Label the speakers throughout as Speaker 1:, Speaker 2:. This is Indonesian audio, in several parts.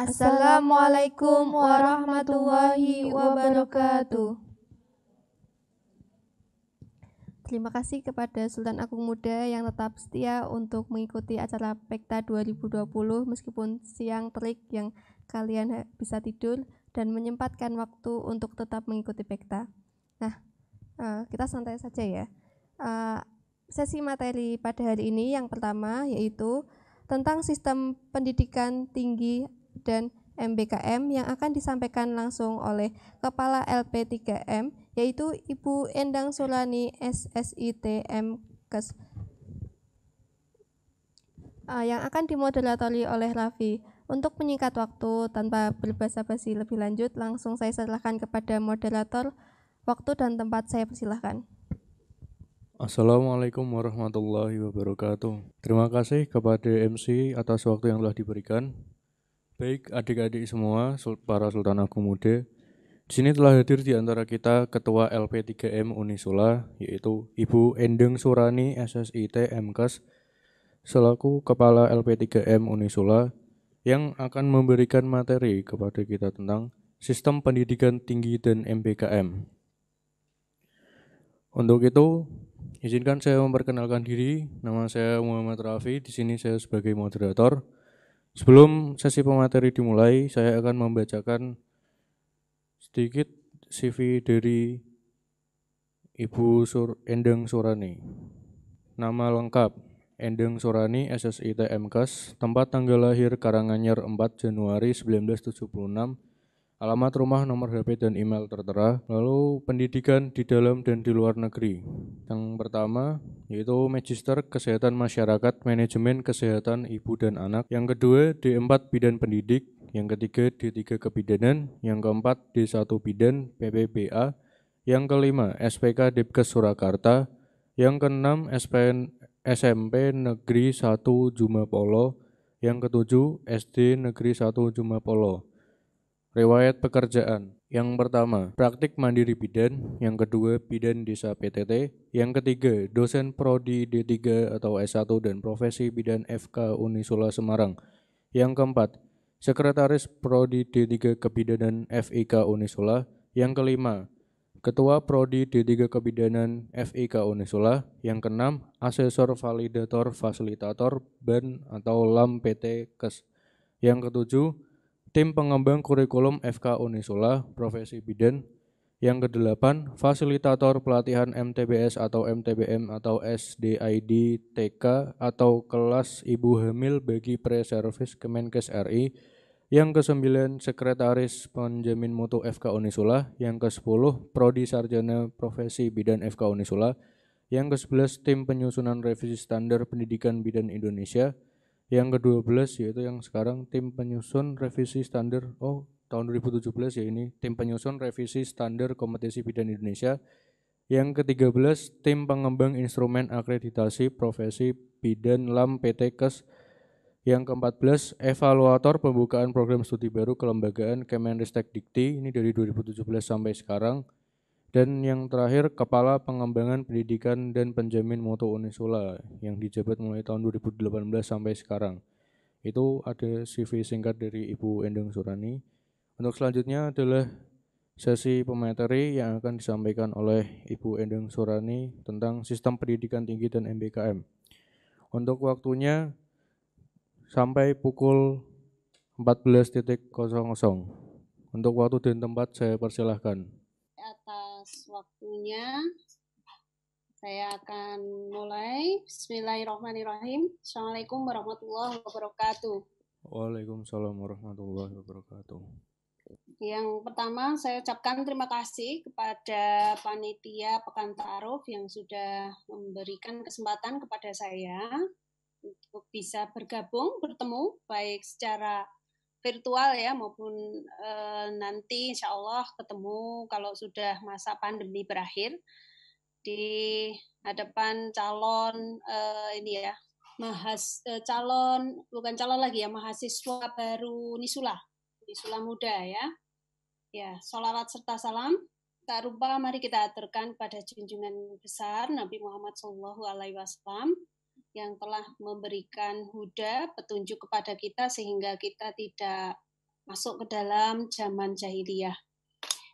Speaker 1: Assalamualaikum warahmatullahi wabarakatuh. Terima kasih kepada Sultan Agung Muda yang tetap setia untuk mengikuti acara Pekta 2020 meskipun siang terik yang kalian bisa tidur dan menyempatkan waktu untuk tetap mengikuti Pekta. Nah, eh, kita santai saja ya. Eh, sesi materi pada hari ini yang pertama yaitu tentang sistem pendidikan tinggi dan MBKM yang akan disampaikan langsung oleh Kepala LP3M yaitu Ibu Endang Sulani SSITM Kes eh, yang akan dimoderatori oleh Raffi. Untuk menyingkat waktu tanpa berbahasa basi lebih lanjut, langsung saya serahkan kepada moderator. Waktu dan tempat saya persilahkan.
Speaker 2: Assalamualaikum warahmatullahi wabarakatuh. Terima kasih kepada MC atas waktu yang telah diberikan. Baik adik-adik semua, para Sultan Agung Muda, di sini telah hadir di antara kita Ketua LP3M Unisula, yaitu Ibu Endeng Surani SSIT MKes, selaku Kepala LP3M Unisula, yang akan memberikan materi kepada kita tentang Sistem Pendidikan Tinggi dan MPKM. Untuk itu, izinkan saya memperkenalkan diri, nama saya Muhammad Rafi, di sini saya sebagai moderator, Sebelum sesi pemateri dimulai, saya akan membacakan sedikit CV dari Ibu Sur Endeng Sorani. Nama lengkap Endeng Sorani SSI TMKS, tempat tanggal lahir Karanganyar 4 Januari 1976, alamat rumah, nomor HP, dan email tertera. Lalu pendidikan di dalam dan di luar negeri. Yang pertama yaitu Magister Kesehatan Masyarakat, Manajemen Kesehatan Ibu dan Anak. Yang kedua D4 Bidan Pendidik. Yang ketiga D3 Kebidanan. Yang keempat D1 Bidan PPBA. Yang kelima SPK Depkes Surakarta. Yang keenam SPN SMP Negeri 1 Jumapolo. Yang ketujuh SD Negeri 1 Jumapolo. Riwayat pekerjaan. Yang pertama, praktik mandiri bidan. Yang kedua, bidan desa PTT. Yang ketiga, dosen prodi D3 atau S1 dan profesi bidan FK Unisula Semarang. Yang keempat, sekretaris prodi D3 Kebidanan FIK Unisula. Yang kelima, ketua prodi D3 Kebidanan FIK Unisula. Yang keenam, asesor validator fasilitator BAN atau LAM PT KES. Yang ketujuh, tim pengembang kurikulum FK Unisola, profesi bidan. Yang kedelapan, fasilitator pelatihan MTBS atau MTBM atau SDID TK atau kelas ibu hamil bagi pre-service Kemenkes RI. Yang kesembilan, sekretaris penjamin mutu FK Unisola. Yang kesepuluh, prodi sarjana profesi bidan FK Unisola. Yang kesepuluh tim penyusunan revisi standar pendidikan bidan Indonesia. Yang ke-12 yaitu yang sekarang tim penyusun revisi standar oh tahun 2017 ya ini tim penyusun revisi standar kompetisi bidan Indonesia. Yang ke-13 tim pengembang instrumen akreditasi profesi bidan LAM PT KES. Yang ke-14 evaluator pembukaan program studi baru kelembagaan Kemenristek Dikti ini dari 2017 sampai sekarang. Dan yang terakhir, Kepala Pengembangan Pendidikan dan Penjamin Moto Unisula yang dijabat mulai tahun 2018 sampai sekarang. Itu ada CV singkat dari Ibu Endang Surani. Untuk selanjutnya adalah sesi pemateri yang akan disampaikan oleh Ibu Endang Surani tentang sistem pendidikan tinggi dan MBKM. Untuk waktunya sampai pukul 14.00. Untuk waktu dan tempat saya persilahkan.
Speaker 3: Atau waktunya. Saya akan mulai. Bismillahirrahmanirrahim. Assalamualaikum warahmatullahi wabarakatuh.
Speaker 2: Waalaikumsalam warahmatullahi wabarakatuh.
Speaker 3: Yang pertama saya ucapkan terima kasih kepada panitia Pekan Taruf yang sudah memberikan kesempatan kepada saya untuk bisa bergabung, bertemu baik secara virtual ya maupun e, nanti insya Allah ketemu kalau sudah masa pandemi berakhir di hadapan calon e, ini ya mahas e, calon bukan calon lagi ya mahasiswa baru Nisula Nisula muda ya ya sholawat serta salam tak lupa mari kita aturkan pada junjungan besar Nabi Muhammad SAW Alaihi Wasallam yang telah memberikan huda petunjuk kepada kita sehingga kita tidak masuk ke dalam zaman jahiliyah.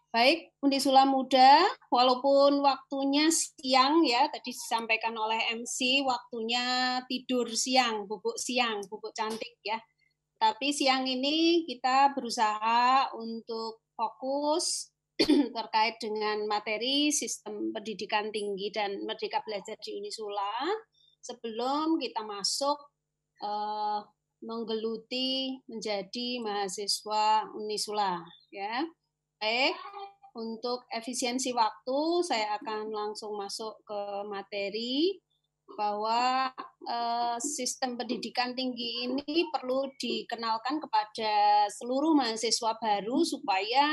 Speaker 3: Baik, Undi Sulam Muda, walaupun waktunya siang ya, tadi disampaikan oleh MC, waktunya tidur siang, bubuk siang, bubuk cantik ya. Tapi siang ini kita berusaha untuk fokus terkait dengan materi sistem pendidikan tinggi dan merdeka belajar di Unisula sebelum kita masuk uh, menggeluti menjadi mahasiswa Unisula ya. Baik, untuk efisiensi waktu saya akan langsung masuk ke materi bahwa uh, sistem pendidikan tinggi ini perlu dikenalkan kepada seluruh mahasiswa baru supaya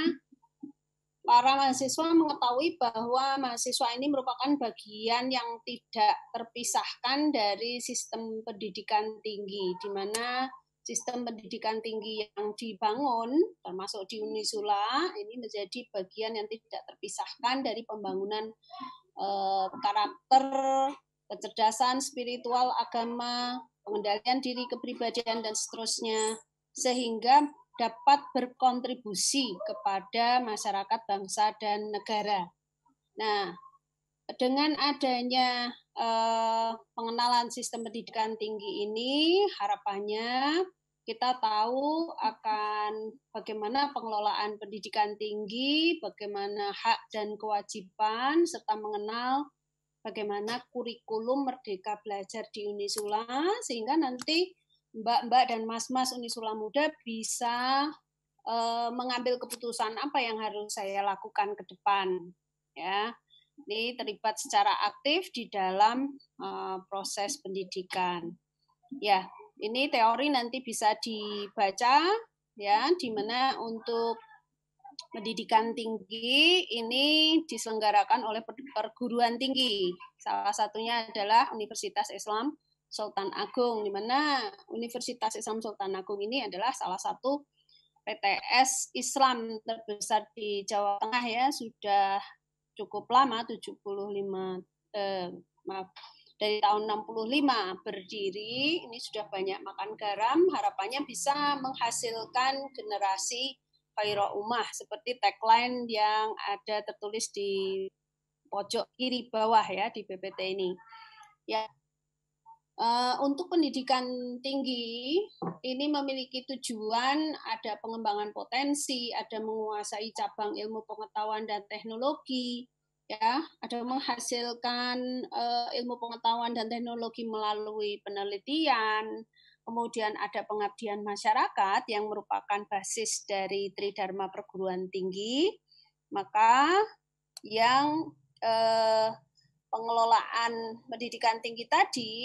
Speaker 3: para mahasiswa mengetahui bahwa mahasiswa ini merupakan bagian yang tidak terpisahkan dari sistem pendidikan tinggi, di mana sistem pendidikan tinggi yang dibangun, termasuk di Unisula, ini menjadi bagian yang tidak terpisahkan dari pembangunan eh, karakter, kecerdasan spiritual, agama, pengendalian diri, kepribadian, dan seterusnya. Sehingga dapat berkontribusi kepada masyarakat bangsa dan negara. Nah, dengan adanya eh, pengenalan sistem pendidikan tinggi ini, harapannya kita tahu akan bagaimana pengelolaan pendidikan tinggi, bagaimana hak dan kewajiban, serta mengenal bagaimana kurikulum merdeka belajar di Unisula, sehingga nanti mbak-mbak dan mas-mas Unisula Muda bisa uh, mengambil keputusan apa yang harus saya lakukan ke depan ya ini terlibat secara aktif di dalam uh, proses pendidikan ya ini teori nanti bisa dibaca ya di mana untuk pendidikan tinggi ini diselenggarakan oleh perguruan tinggi salah satunya adalah Universitas Islam Sultan Agung di mana Universitas Islam Sultan Agung ini adalah salah satu PTS Islam terbesar di Jawa Tengah ya sudah cukup lama 75 eh, maaf dari tahun 65 berdiri ini sudah banyak makan garam harapannya bisa menghasilkan generasi Khairul Umah seperti tagline yang ada tertulis di pojok kiri bawah ya di BPT ini. Ya, Eh, untuk pendidikan tinggi ini memiliki tujuan ada pengembangan potensi, ada menguasai cabang ilmu pengetahuan dan teknologi, ya, ada menghasilkan uh, ilmu pengetahuan dan teknologi melalui penelitian, kemudian ada pengabdian masyarakat yang merupakan basis dari Tridharma perguruan tinggi, maka yang uh, pengelolaan pendidikan tinggi tadi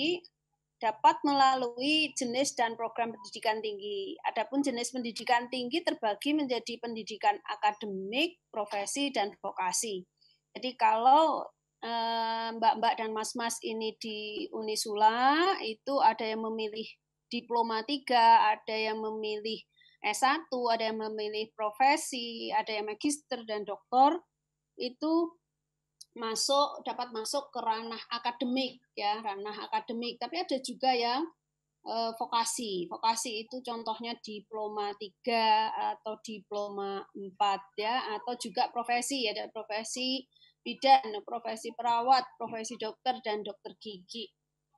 Speaker 3: dapat melalui jenis dan program pendidikan tinggi. Adapun jenis pendidikan tinggi terbagi menjadi pendidikan akademik, profesi, dan vokasi. Jadi kalau eh, mbak-mbak dan mas-mas ini di Unisula, itu ada yang memilih diploma 3, ada yang memilih S1, ada yang memilih profesi, ada yang magister dan doktor, itu masuk dapat masuk ke ranah akademik ya ranah akademik tapi ada juga yang eh, vokasi vokasi itu contohnya diploma 3 atau diploma empat ya atau juga profesi ya ada profesi bidan profesi perawat profesi dokter dan dokter gigi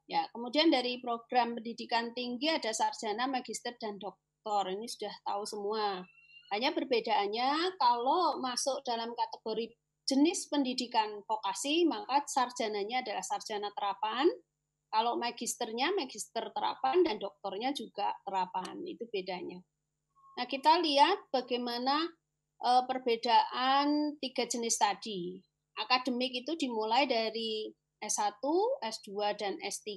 Speaker 3: ya kemudian dari program pendidikan tinggi ada sarjana magister dan doktor ini sudah tahu semua hanya perbedaannya kalau masuk dalam kategori jenis pendidikan vokasi, maka sarjananya adalah sarjana terapan, kalau magisternya magister terapan dan doktornya juga terapan, itu bedanya. Nah, kita lihat bagaimana eh, perbedaan tiga jenis tadi. Akademik itu dimulai dari S1, S2 dan S3.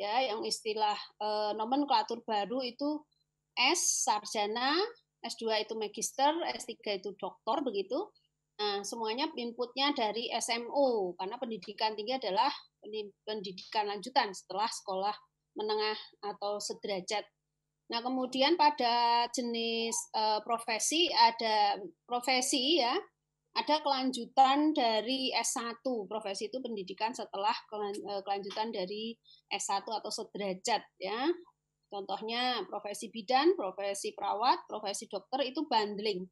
Speaker 3: Ya, yang istilah eh, nomenklatur baru itu S sarjana, S2 itu magister, S3 itu doktor begitu. Nah, semuanya inputnya dari SMO karena pendidikan tinggi adalah pendidikan lanjutan setelah sekolah menengah atau sederajat. Nah, kemudian pada jenis eh, profesi ada profesi ya, ada kelanjutan dari S1. Profesi itu pendidikan setelah eh, kelanjutan dari S1 atau sederajat ya. Contohnya profesi bidan, profesi perawat, profesi dokter itu bundling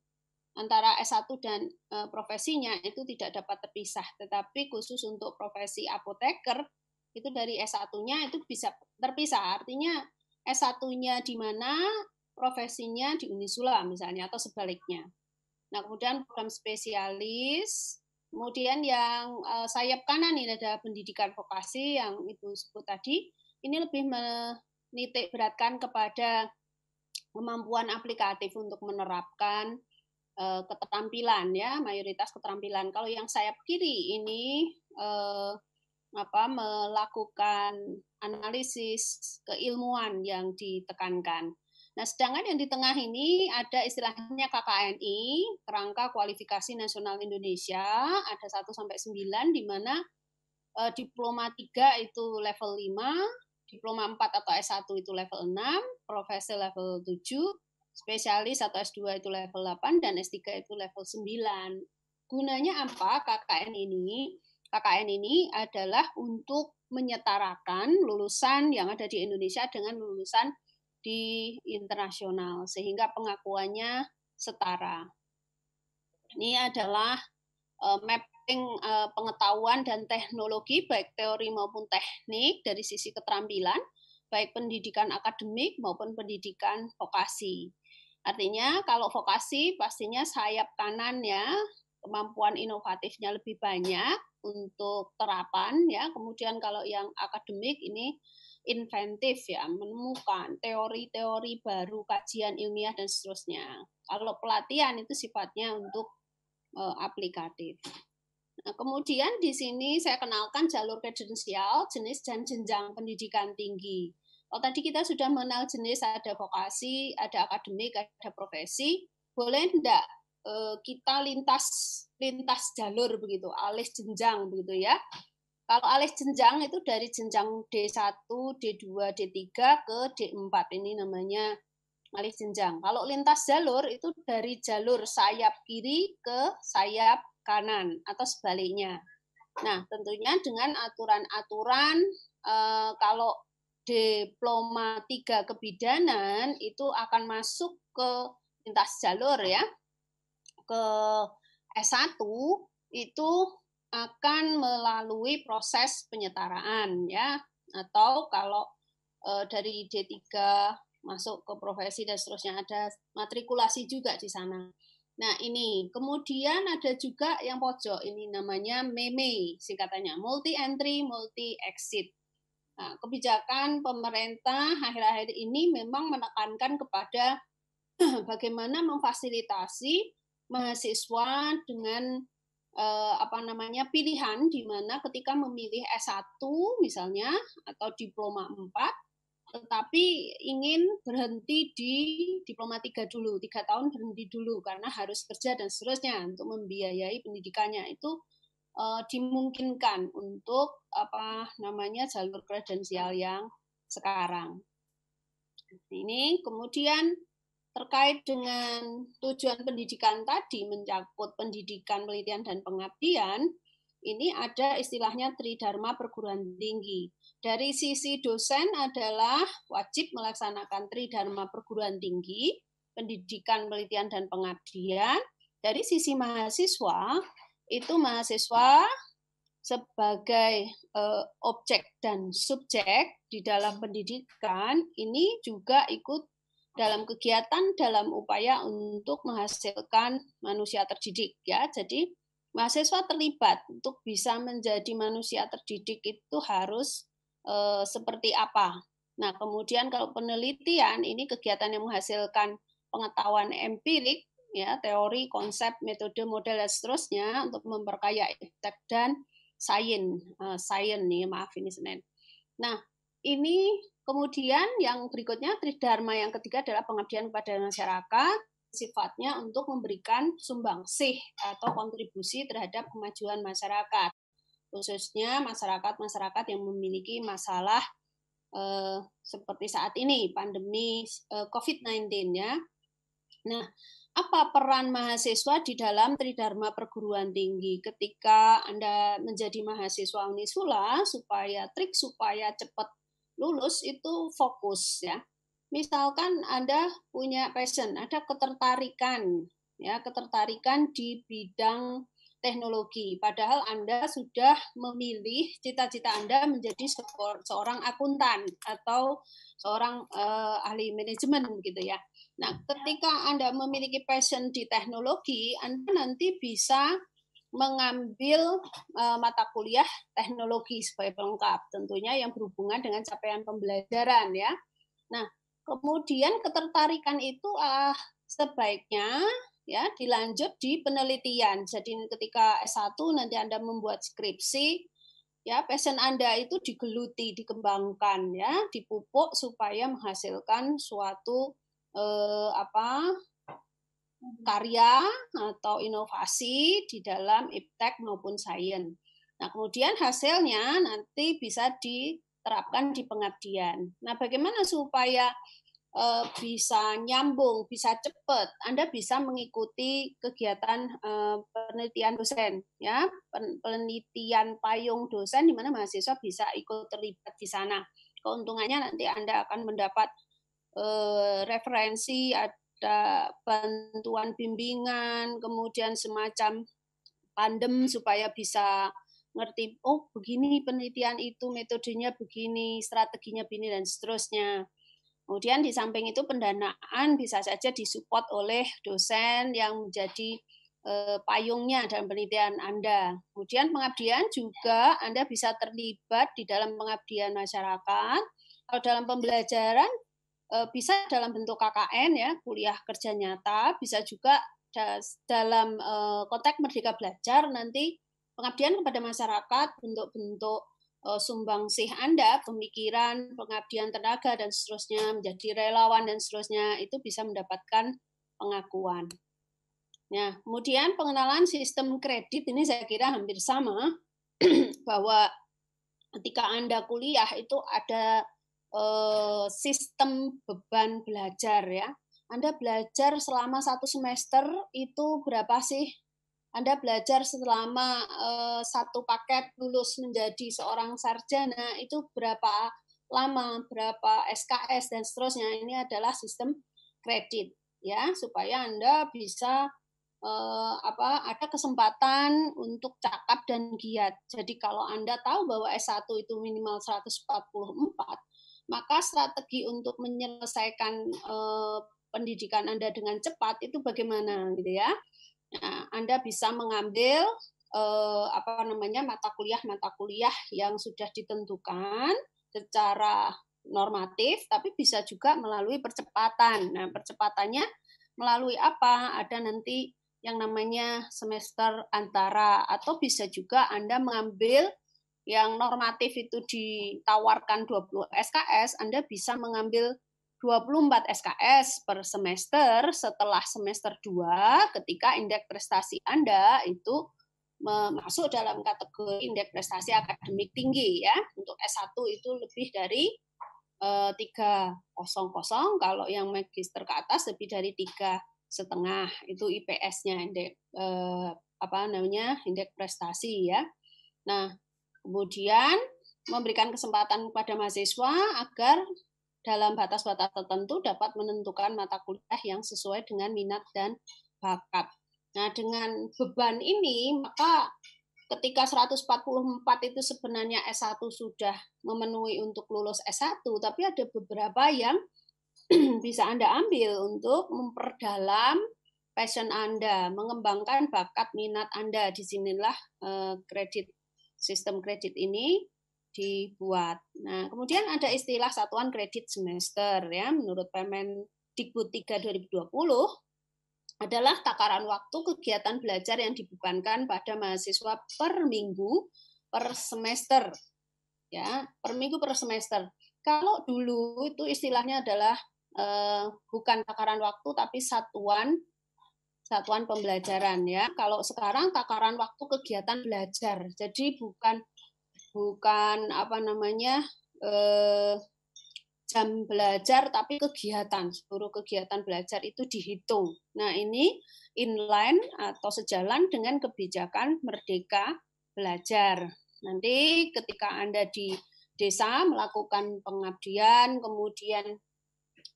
Speaker 3: antara S1 dan e, profesinya itu tidak dapat terpisah. Tetapi khusus untuk profesi apoteker itu dari S1-nya itu bisa terpisah. Artinya S1-nya di mana, profesinya di Unisula misalnya atau sebaliknya. Nah, kemudian program spesialis, kemudian yang e, sayap kanan ini ada pendidikan vokasi yang Ibu sebut tadi. Ini lebih menitik beratkan kepada kemampuan aplikatif untuk menerapkan uh, keterampilan ya, mayoritas keterampilan. Kalau yang sayap kiri ini uh, apa melakukan analisis keilmuan yang ditekankan. Nah, sedangkan yang di tengah ini ada istilahnya KKNI, kerangka kualifikasi nasional Indonesia, ada 1 sampai sembilan di mana eh, diploma 3 itu level 5, diploma 4 atau S1 itu level 6, profesi level 7, spesialis atau S2 itu level 8 dan S3 itu level 9. Gunanya apa KKN ini? KKN ini adalah untuk menyetarakan lulusan yang ada di Indonesia dengan lulusan di internasional sehingga pengakuannya setara. Ini adalah e, mapping e, pengetahuan dan teknologi baik teori maupun teknik dari sisi keterampilan, baik pendidikan akademik maupun pendidikan vokasi. Artinya kalau vokasi pastinya sayap kanan ya, kemampuan inovatifnya lebih banyak untuk terapan ya. Kemudian kalau yang akademik ini inventif ya, menemukan teori-teori baru, kajian ilmiah dan seterusnya. Kalau pelatihan itu sifatnya untuk e, aplikatif. Nah, kemudian di sini saya kenalkan jalur kredensial, jenis dan jenjang pendidikan tinggi. Kalau oh, tadi kita sudah mengenal jenis, ada vokasi, ada akademik, ada profesi, boleh tidak eh, kita lintas lintas jalur begitu, alis jenjang begitu ya. Kalau alis jenjang itu dari jenjang D1, D2, D3 ke D4 ini namanya alis jenjang. Kalau lintas jalur itu dari jalur sayap kiri ke sayap kanan atau sebaliknya. Nah, tentunya dengan aturan-aturan eh, kalau diploma 3 kebidanan itu akan masuk ke lintas jalur ya ke S1 itu akan melalui proses penyetaraan ya atau kalau e, dari D3 masuk ke profesi dan seterusnya ada matrikulasi juga di sana. Nah, ini kemudian ada juga yang pojok ini namanya MEME singkatannya multi entry multi exit Nah, kebijakan pemerintah akhir-akhir ini memang menekankan kepada bagaimana memfasilitasi mahasiswa dengan eh, apa namanya pilihan di mana ketika memilih S1 misalnya atau diploma 4 tetapi ingin berhenti di diploma 3 dulu, tiga tahun berhenti dulu karena harus kerja dan seterusnya untuk membiayai pendidikannya itu uh, dimungkinkan untuk apa namanya jalur kredensial yang sekarang. Ini kemudian terkait dengan tujuan pendidikan tadi mencakup pendidikan, penelitian dan pengabdian, ini ada istilahnya tridharma perguruan tinggi. Dari sisi dosen adalah wajib melaksanakan tridharma perguruan tinggi, pendidikan, penelitian dan pengabdian. Dari sisi mahasiswa itu mahasiswa sebagai uh, objek dan subjek di dalam pendidikan ini juga ikut dalam kegiatan dalam upaya untuk menghasilkan manusia terdidik ya. Jadi mahasiswa terlibat untuk bisa menjadi manusia terdidik itu harus e, seperti apa. Nah, kemudian kalau penelitian ini kegiatan yang menghasilkan pengetahuan empirik ya teori, konsep, metode, model dan seterusnya untuk memperkaya tech dan sain, uh, eh, sain nih maaf ini Senin. Nah ini kemudian yang berikutnya tridharma yang ketiga adalah pengabdian kepada masyarakat sifatnya untuk memberikan sumbangsih atau kontribusi terhadap kemajuan masyarakat khususnya masyarakat-masyarakat yang memiliki masalah eh, seperti saat ini pandemi eh, COVID-19 ya. Nah, apa peran mahasiswa di dalam tridharma perguruan tinggi ketika Anda menjadi mahasiswa Unisula supaya trik supaya cepat lulus itu fokus ya. Misalkan Anda punya passion, ada ketertarikan ya, ketertarikan di bidang teknologi padahal Anda sudah memilih cita-cita Anda menjadi seorang akuntan atau seorang uh, ahli manajemen gitu ya Nah, ya. ketika Anda memiliki passion di teknologi, Anda nanti bisa mengambil uh, mata kuliah teknologi sebagai pelengkap, tentunya yang berhubungan dengan capaian pembelajaran ya. Nah, kemudian ketertarikan itu uh, sebaiknya ya dilanjut di penelitian. Jadi ketika S1 nanti Anda membuat skripsi, ya passion Anda itu digeluti, dikembangkan ya, dipupuk supaya menghasilkan suatu eh, apa karya atau inovasi di dalam iptek maupun sains. Nah, kemudian hasilnya nanti bisa diterapkan di pengabdian. Nah, bagaimana supaya eh, bisa nyambung, bisa cepat? Anda bisa mengikuti kegiatan eh, penelitian dosen, ya, penelitian payung dosen di mana mahasiswa bisa ikut terlibat di sana. Keuntungannya nanti Anda akan mendapat Eh, referensi, ada bantuan bimbingan, kemudian semacam pandem supaya bisa ngerti, oh begini penelitian itu, metodenya begini, strateginya begini, dan seterusnya. Kemudian di samping itu pendanaan bisa saja disupport oleh dosen yang menjadi eh, payungnya dalam penelitian Anda. Kemudian pengabdian juga Anda bisa terlibat di dalam pengabdian masyarakat. Kalau dalam pembelajaran Eh, bisa dalam bentuk KKN ya, kuliah kerja nyata, bisa juga dalam eh, konteks Merdeka Belajar nanti pengabdian kepada masyarakat, bentuk-bentuk eh, sumbangsih Anda, pemikiran, pengabdian tenaga dan seterusnya, menjadi relawan dan seterusnya itu bisa mendapatkan pengakuan. Nah, kemudian pengenalan sistem kredit ini saya kira hampir sama bahwa ketika Anda kuliah itu ada Eh, sistem beban belajar ya. Anda belajar selama satu semester itu berapa sih? Anda belajar selama uh, satu paket lulus menjadi seorang sarjana itu berapa lama, berapa SKS dan seterusnya. Ini adalah sistem kredit ya supaya Anda bisa eh, apa ada kesempatan untuk cakap dan giat. Jadi kalau Anda tahu bahwa S1 itu minimal 144 maka strategi untuk menyelesaikan eh, pendidikan Anda dengan cepat itu bagaimana gitu ya. Nah, Anda bisa mengambil eh, apa namanya mata kuliah-mata kuliah yang sudah ditentukan secara normatif tapi bisa juga melalui percepatan. Nah, percepatannya melalui apa? Ada nanti yang namanya semester antara atau bisa juga Anda mengambil yang normatif itu ditawarkan 20 SKS, Anda bisa mengambil 24 SKS per semester setelah semester 2 ketika indeks prestasi Anda itu masuk dalam kategori indeks prestasi akademik tinggi ya. Untuk S1 itu lebih dari eh, tiga kosong kalau yang magister ke atas lebih dari tiga setengah itu IPS-nya indeks eh, apa namanya indeks prestasi ya nah Kemudian memberikan kesempatan kepada mahasiswa agar dalam batas-batas tertentu dapat menentukan mata kuliah yang sesuai dengan minat dan bakat. Nah, dengan beban ini, maka ketika 144 itu sebenarnya S1 sudah memenuhi untuk lulus S1, tapi ada beberapa yang bisa Anda ambil untuk memperdalam passion Anda, mengembangkan bakat minat Anda. Di sinilah eh, kredit sistem kredit ini dibuat. Nah, kemudian ada istilah satuan kredit semester ya menurut Permen Dikbud 3 2020 adalah takaran waktu kegiatan belajar yang dibebankan pada mahasiswa per minggu per semester. Ya, per minggu per semester. Kalau dulu itu istilahnya adalah eh, bukan takaran waktu tapi satuan satuan pembelajaran ya. Kalau sekarang takaran waktu kegiatan belajar. Jadi bukan bukan apa namanya eh, jam belajar tapi kegiatan seluruh kegiatan belajar itu dihitung. Nah ini inline atau sejalan dengan kebijakan merdeka belajar. Nanti ketika anda di desa melakukan pengabdian kemudian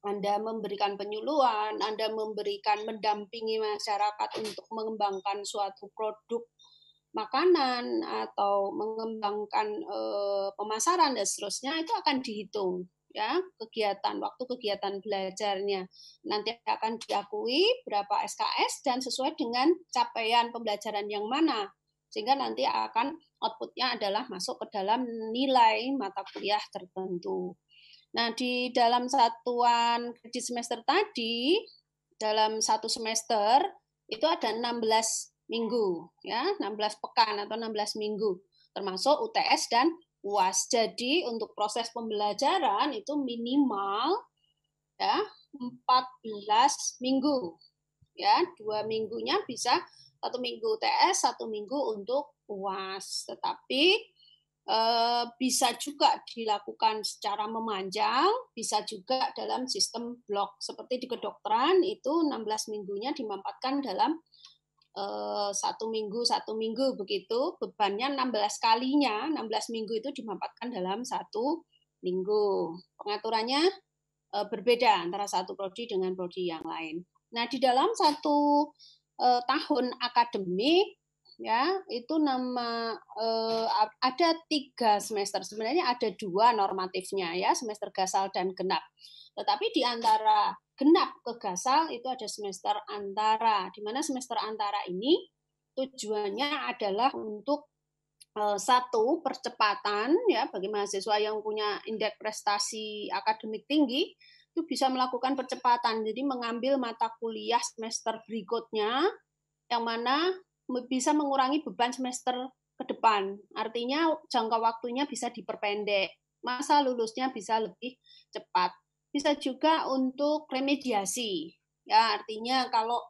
Speaker 3: anda memberikan penyuluhan, Anda memberikan mendampingi masyarakat untuk mengembangkan suatu produk makanan atau mengembangkan e, pemasaran dan seterusnya itu akan dihitung ya kegiatan waktu kegiatan belajarnya nanti akan diakui berapa SKS dan sesuai dengan capaian pembelajaran yang mana sehingga nanti akan outputnya adalah masuk ke dalam nilai mata kuliah tertentu. Nah, di dalam satuan kredit semester tadi, dalam satu semester, itu ada 16 minggu, ya 16 pekan atau 16 minggu, termasuk UTS dan UAS. Jadi, untuk proses pembelajaran itu minimal ya 14 minggu. Ya, dua minggunya bisa satu minggu UTS, satu minggu untuk UAS. Tetapi Eh, bisa juga dilakukan secara memanjang, bisa juga dalam sistem blok. Seperti di kedokteran itu 16 minggunya dimampatkan dalam eh, satu minggu, satu minggu begitu. Bebannya 16 kalinya, 16 minggu itu dimampatkan dalam satu minggu. Pengaturannya eh, berbeda antara satu prodi dengan prodi yang lain. Nah, di dalam satu tahun akademik ya itu nama eh, ada tiga semester sebenarnya ada dua normatifnya ya semester gasal dan genap tetapi di antara genap ke gasal itu ada semester antara di mana semester antara ini tujuannya adalah untuk eh, satu percepatan ya bagi mahasiswa yang punya indeks prestasi akademik tinggi itu bisa melakukan percepatan jadi mengambil mata kuliah semester berikutnya yang mana bisa mengurangi beban semester ke depan. Artinya jangka waktunya bisa diperpendek, masa lulusnya bisa lebih cepat. Bisa juga untuk remediasi, ya artinya kalau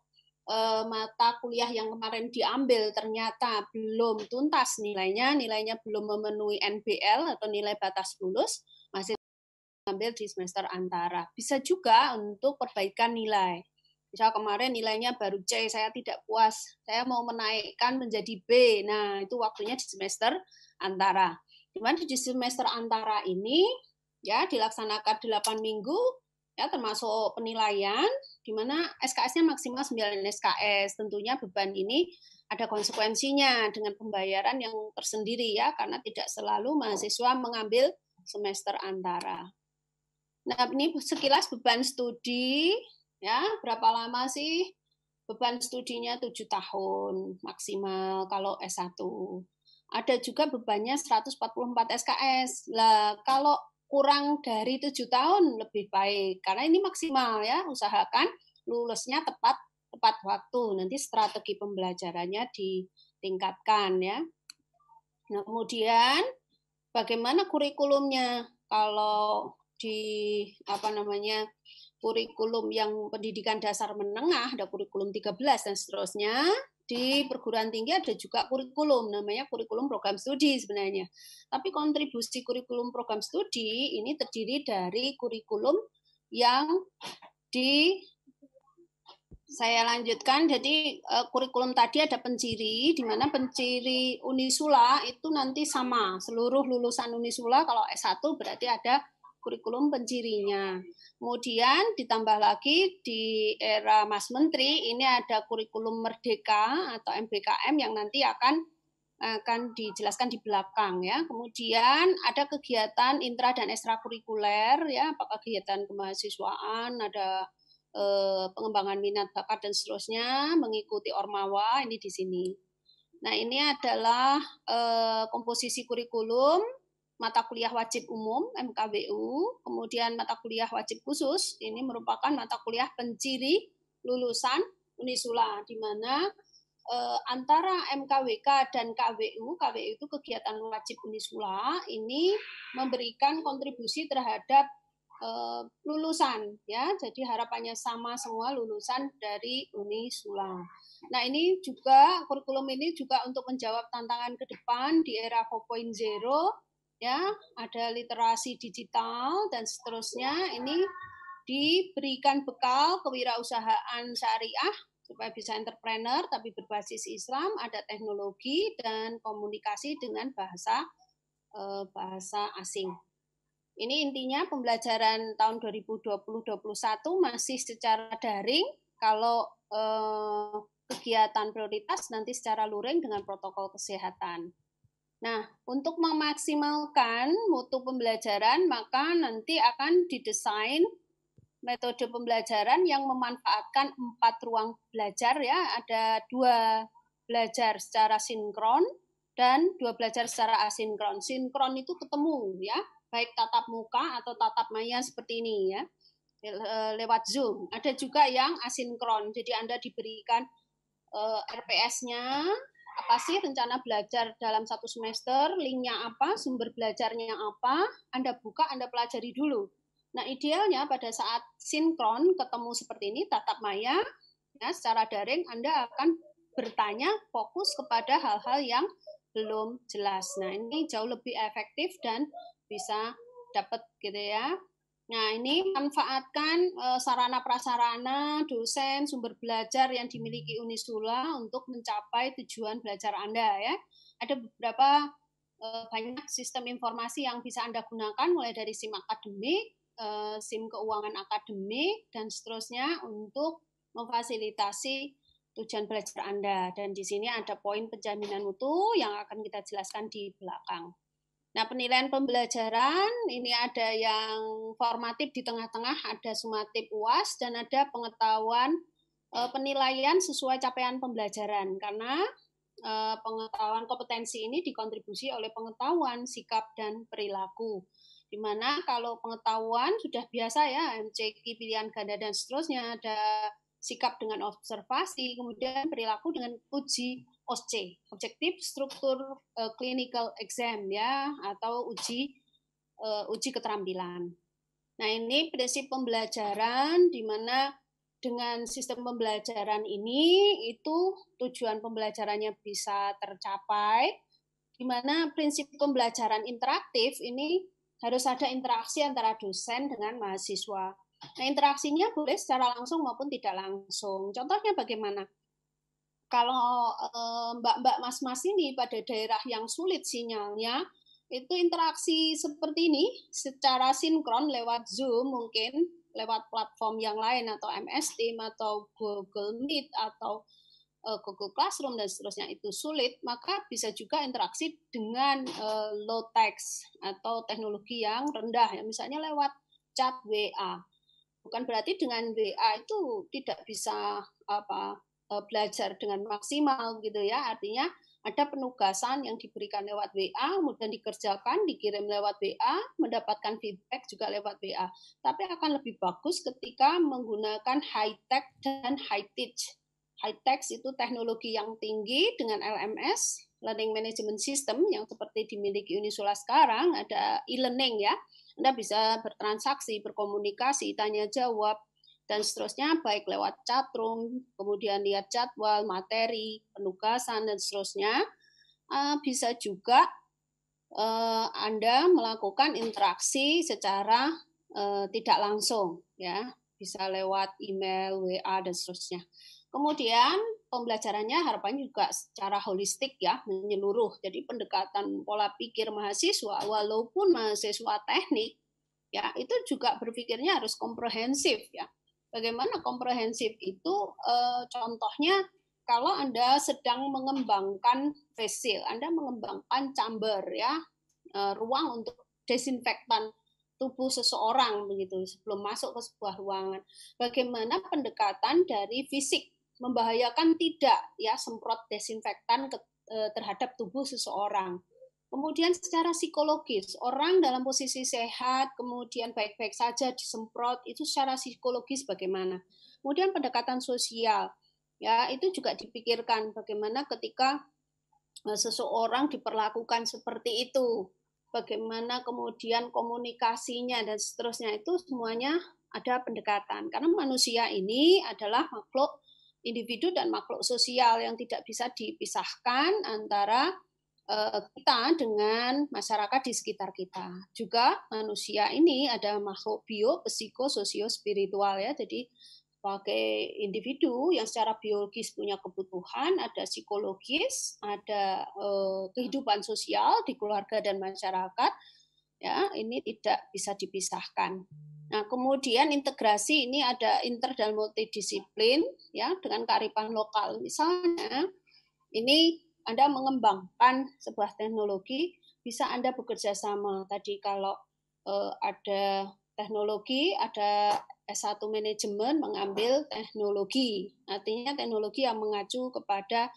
Speaker 3: eh, mata kuliah yang kemarin diambil ternyata belum tuntas nilainya, nilainya belum memenuhi NBL atau nilai batas lulus, masih diambil di semester antara. Bisa juga untuk perbaikan nilai misal kemarin nilainya baru C, saya tidak puas, saya mau menaikkan menjadi B. Nah, itu waktunya di semester antara. Cuman di semester antara ini ya dilaksanakan 8 minggu ya termasuk penilaian di mana SKS-nya maksimal 9 SKS. Tentunya beban ini ada konsekuensinya dengan pembayaran yang tersendiri ya karena tidak selalu mahasiswa mengambil semester antara. Nah, ini sekilas beban studi Ya, berapa lama sih? Beban studinya 7 tahun maksimal kalau S1. Ada juga bebannya 144 SKS. Lah, kalau kurang dari 7 tahun lebih baik karena ini maksimal ya, usahakan lulusnya tepat tepat waktu. Nanti strategi pembelajarannya ditingkatkan ya. Nah, kemudian bagaimana kurikulumnya kalau di apa namanya kurikulum yang pendidikan dasar menengah, ada kurikulum 13 dan seterusnya. Di perguruan tinggi ada juga kurikulum, namanya kurikulum program studi sebenarnya. Tapi kontribusi kurikulum program studi ini terdiri dari kurikulum yang di saya lanjutkan. Jadi e, kurikulum tadi ada penciri, di mana penciri Unisula itu nanti sama seluruh lulusan Unisula. Kalau S1 berarti ada kurikulum pencirinya. Kemudian ditambah lagi di era Mas Menteri ini ada kurikulum merdeka atau MBKM yang nanti akan akan dijelaskan di belakang ya. Kemudian ada kegiatan intra dan ekstrakurikuler ya, apakah kegiatan kemahasiswaan, ada eh, pengembangan minat bakat dan seterusnya, mengikuti ormawa ini di sini. Nah, ini adalah eh, komposisi kurikulum mata kuliah wajib umum MKBU, kemudian mata kuliah wajib khusus ini merupakan mata kuliah penciri lulusan Unisula di mana e, antara MKWK dan KWU, KWU itu kegiatan wajib Unisula ini memberikan kontribusi terhadap e, lulusan ya. Jadi harapannya sama semua lulusan dari Unisula. Nah, ini juga kurikulum ini juga untuk menjawab tantangan ke depan di era 4.0 ya ada literasi digital dan seterusnya ini diberikan bekal kewirausahaan syariah supaya bisa entrepreneur tapi berbasis Islam ada teknologi dan komunikasi dengan bahasa eh, bahasa asing. Ini intinya pembelajaran tahun 2020-2021 masih secara daring kalau eh, kegiatan prioritas nanti secara luring dengan protokol kesehatan. Nah, untuk memaksimalkan mutu pembelajaran, maka nanti akan didesain metode pembelajaran yang memanfaatkan empat ruang belajar ya. Ada dua belajar secara sinkron dan dua belajar secara asinkron. Sinkron itu ketemu ya, baik tatap muka atau tatap maya seperti ini ya, lewat Zoom. Ada juga yang asinkron, jadi Anda diberikan eh, RPS-nya apa sih rencana belajar dalam satu semester, linknya apa, sumber belajarnya apa, Anda buka, Anda pelajari dulu. Nah, idealnya pada saat sinkron ketemu seperti ini, tatap maya, ya, secara daring Anda akan bertanya fokus kepada hal-hal yang belum jelas. Nah, ini jauh lebih efektif dan bisa dapat gitu ya Nah, ini manfaatkan eh, sarana prasarana, dosen, sumber belajar yang dimiliki Unisula untuk mencapai tujuan belajar Anda ya. Ada beberapa eh, banyak sistem informasi yang bisa Anda gunakan mulai dari SIM akademik, eh, SIM keuangan akademik dan seterusnya untuk memfasilitasi tujuan belajar Anda. Dan di sini ada poin penjaminan mutu yang akan kita jelaskan di belakang. Nah, penilaian pembelajaran ini ada yang formatif di tengah-tengah, ada sumatif UAS dan ada pengetahuan eh, penilaian sesuai capaian pembelajaran. Karena eh, pengetahuan kompetensi ini dikontribusi oleh pengetahuan sikap dan perilaku. Di mana kalau pengetahuan sudah biasa ya, MCQ pilihan ganda dan seterusnya ada sikap dengan observasi, kemudian perilaku dengan uji OSCE, objektif struktur uh, clinical exam ya atau uji uh, uji keterampilan. Nah, ini prinsip pembelajaran di mana dengan sistem pembelajaran ini itu tujuan pembelajarannya bisa tercapai di mana prinsip pembelajaran interaktif ini harus ada interaksi antara dosen dengan mahasiswa. Nah, interaksinya boleh secara langsung maupun tidak langsung. Contohnya bagaimana? kalau eh, mbak-mbak e, mas-mas ini pada daerah yang sulit sinyalnya itu interaksi seperti ini secara sinkron lewat Zoom mungkin lewat platform yang lain atau MS Team atau Google Meet atau e, Google Classroom dan seterusnya itu sulit, maka bisa juga interaksi dengan e, low text atau teknologi yang rendah ya misalnya lewat chat WA. Bukan berarti dengan WA itu tidak bisa apa Eh, belajar dengan maksimal gitu ya. Artinya ada penugasan yang diberikan lewat WA, kemudian dikerjakan, dikirim lewat WA, mendapatkan feedback juga lewat WA. Tapi akan lebih bagus ketika menggunakan high tech dan high teach. High tech itu teknologi yang tinggi dengan LMS, Learning Management System yang seperti dimiliki Unisula sekarang, ada e-learning ya. Anda bisa bertransaksi, berkomunikasi, tanya jawab, dan seterusnya baik lewat chatroom, kemudian lihat jadwal, materi, penugasan dan seterusnya. Eh, bisa juga eh, Anda melakukan interaksi secara eh, tidak langsung ya, bisa lewat email, WA dan seterusnya. Kemudian pembelajarannya harapannya juga secara holistik ya, menyeluruh. Jadi pendekatan pola pikir mahasiswa walaupun mahasiswa teknik ya itu juga berpikirnya harus komprehensif ya. Bagaimana komprehensif itu? Eh, contohnya kalau Anda sedang mengembangkan facial, Anda mengembangkan chamber ya, eh, ruang untuk desinfektan tubuh seseorang begitu sebelum masuk ke sebuah ruangan. Bagaimana pendekatan dari fisik membahayakan tidak ya semprot desinfektan ke, eh, terhadap tubuh seseorang. Kemudian secara psikologis, orang dalam posisi sehat, kemudian baik-baik saja disemprot, itu secara psikologis bagaimana? Kemudian pendekatan sosial, ya itu juga dipikirkan bagaimana ketika eh, seseorang diperlakukan seperti itu, bagaimana kemudian komunikasinya dan seterusnya itu semuanya ada pendekatan. Karena manusia ini adalah makhluk individu dan makhluk sosial yang tidak bisa dipisahkan antara Eh, kita dengan masyarakat di sekitar kita. Juga manusia ini ada makhluk bio, psiko, sosio, spiritual ya. Jadi sebagai individu yang secara biologis punya kebutuhan, ada psikologis, ada eh, kehidupan sosial di keluarga dan masyarakat. Ya, ini tidak bisa dipisahkan. Nah, kemudian integrasi ini ada inter dan multidisiplin ya dengan kearifan lokal. Misalnya ini anda mengembangkan sebuah teknologi, bisa Anda bekerja sama. Tadi kalau uh, ada teknologi, ada S1 manajemen mengambil teknologi. Artinya teknologi yang mengacu kepada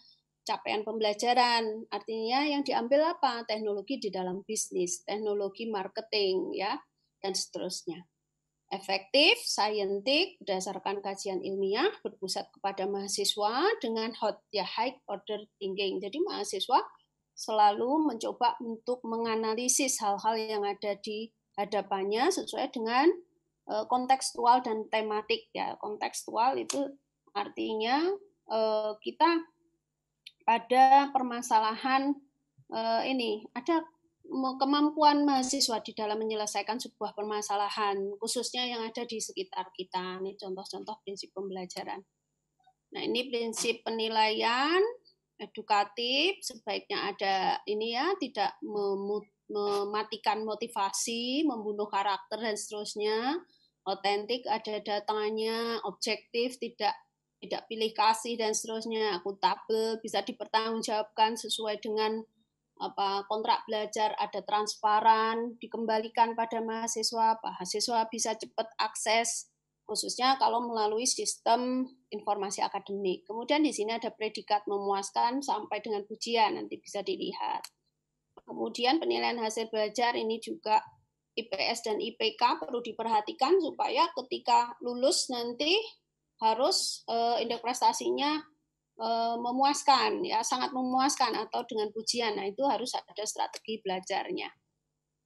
Speaker 3: capaian pembelajaran. Artinya yang diambil apa? Teknologi di dalam bisnis, teknologi marketing ya dan seterusnya efektif, saintifik, berdasarkan kajian ilmiah, berpusat kepada mahasiswa dengan hot ya high order thinking. Jadi mahasiswa selalu mencoba untuk menganalisis hal-hal yang ada di hadapannya sesuai dengan eh, kontekstual dan tematik ya. Kontekstual itu artinya eh, kita pada permasalahan eh, ini ada kemampuan mahasiswa di dalam menyelesaikan sebuah permasalahan, khususnya yang ada di sekitar kita. Ini contoh-contoh prinsip pembelajaran. Nah, ini prinsip penilaian edukatif sebaiknya ada ini ya, tidak mematikan motivasi, membunuh karakter dan seterusnya. Otentik ada datanya, objektif tidak tidak pilih kasih dan seterusnya, akuntabel, bisa dipertanggungjawabkan sesuai dengan apa kontrak belajar ada transparan dikembalikan pada mahasiswa mahasiswa bisa cepat akses khususnya kalau melalui sistem informasi akademik. Kemudian di sini ada predikat memuaskan sampai dengan pujian nanti bisa dilihat. Kemudian penilaian hasil belajar ini juga IPS dan IPK perlu diperhatikan supaya ketika lulus nanti harus eh, indeks prestasinya Eh, memuaskan ya sangat memuaskan atau dengan pujian nah itu harus ada strategi belajarnya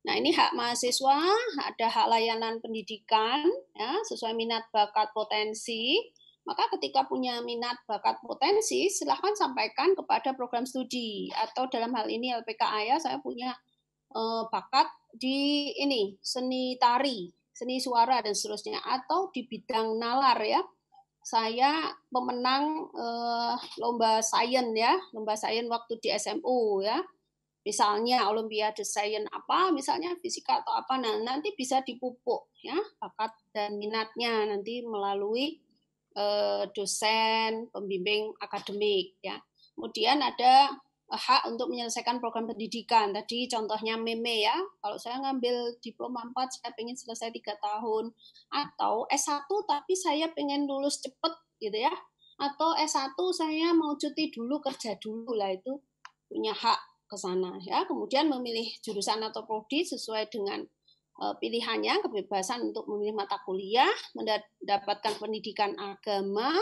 Speaker 3: nah ini hak mahasiswa ada hak layanan pendidikan ya sesuai minat bakat potensi maka ketika punya minat bakat potensi silahkan sampaikan kepada program studi atau dalam hal ini LPKA ya saya punya eh, bakat di ini seni tari seni suara dan seterusnya atau di bidang nalar ya saya pemenang eh, lomba sains ya, lomba sains waktu di SMU ya. Misalnya olimpiade sains apa, misalnya fisika atau apa, nah nanti bisa dipupuk ya bakat dan minatnya nanti melalui eh, dosen, pembimbing akademik ya. Kemudian ada hak untuk menyelesaikan program pendidikan. Tadi contohnya meme ya, kalau saya ngambil diploma 4, saya ingin selesai tiga tahun. Atau S1 tapi saya ingin lulus cepet gitu ya. Atau S1 saya mau cuti dulu, kerja dulu lah itu punya hak ke sana ya. Kemudian memilih jurusan atau prodi sesuai dengan eh, pilihannya, kebebasan untuk memilih mata kuliah, mendapatkan pendidikan agama,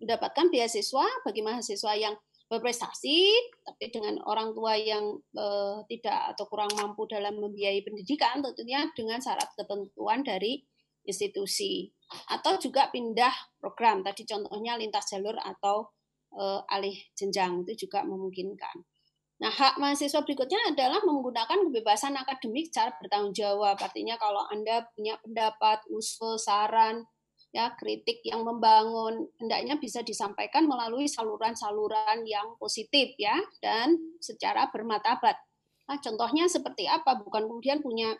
Speaker 3: mendapatkan beasiswa bagi mahasiswa yang berprestasi, tapi dengan orang tua yang eh, tidak atau kurang mampu dalam membiayai pendidikan, tentunya dengan syarat ketentuan dari institusi. Atau juga pindah program, tadi contohnya lintas jalur atau eh, alih jenjang, itu juga memungkinkan. Nah, hak mahasiswa berikutnya adalah menggunakan kebebasan akademik secara bertanggung jawab. Artinya kalau Anda punya pendapat, usul, saran, ya kritik yang membangun hendaknya bisa disampaikan melalui saluran-saluran yang positif ya dan secara bermatabat Nah, contohnya seperti apa? Bukan kemudian punya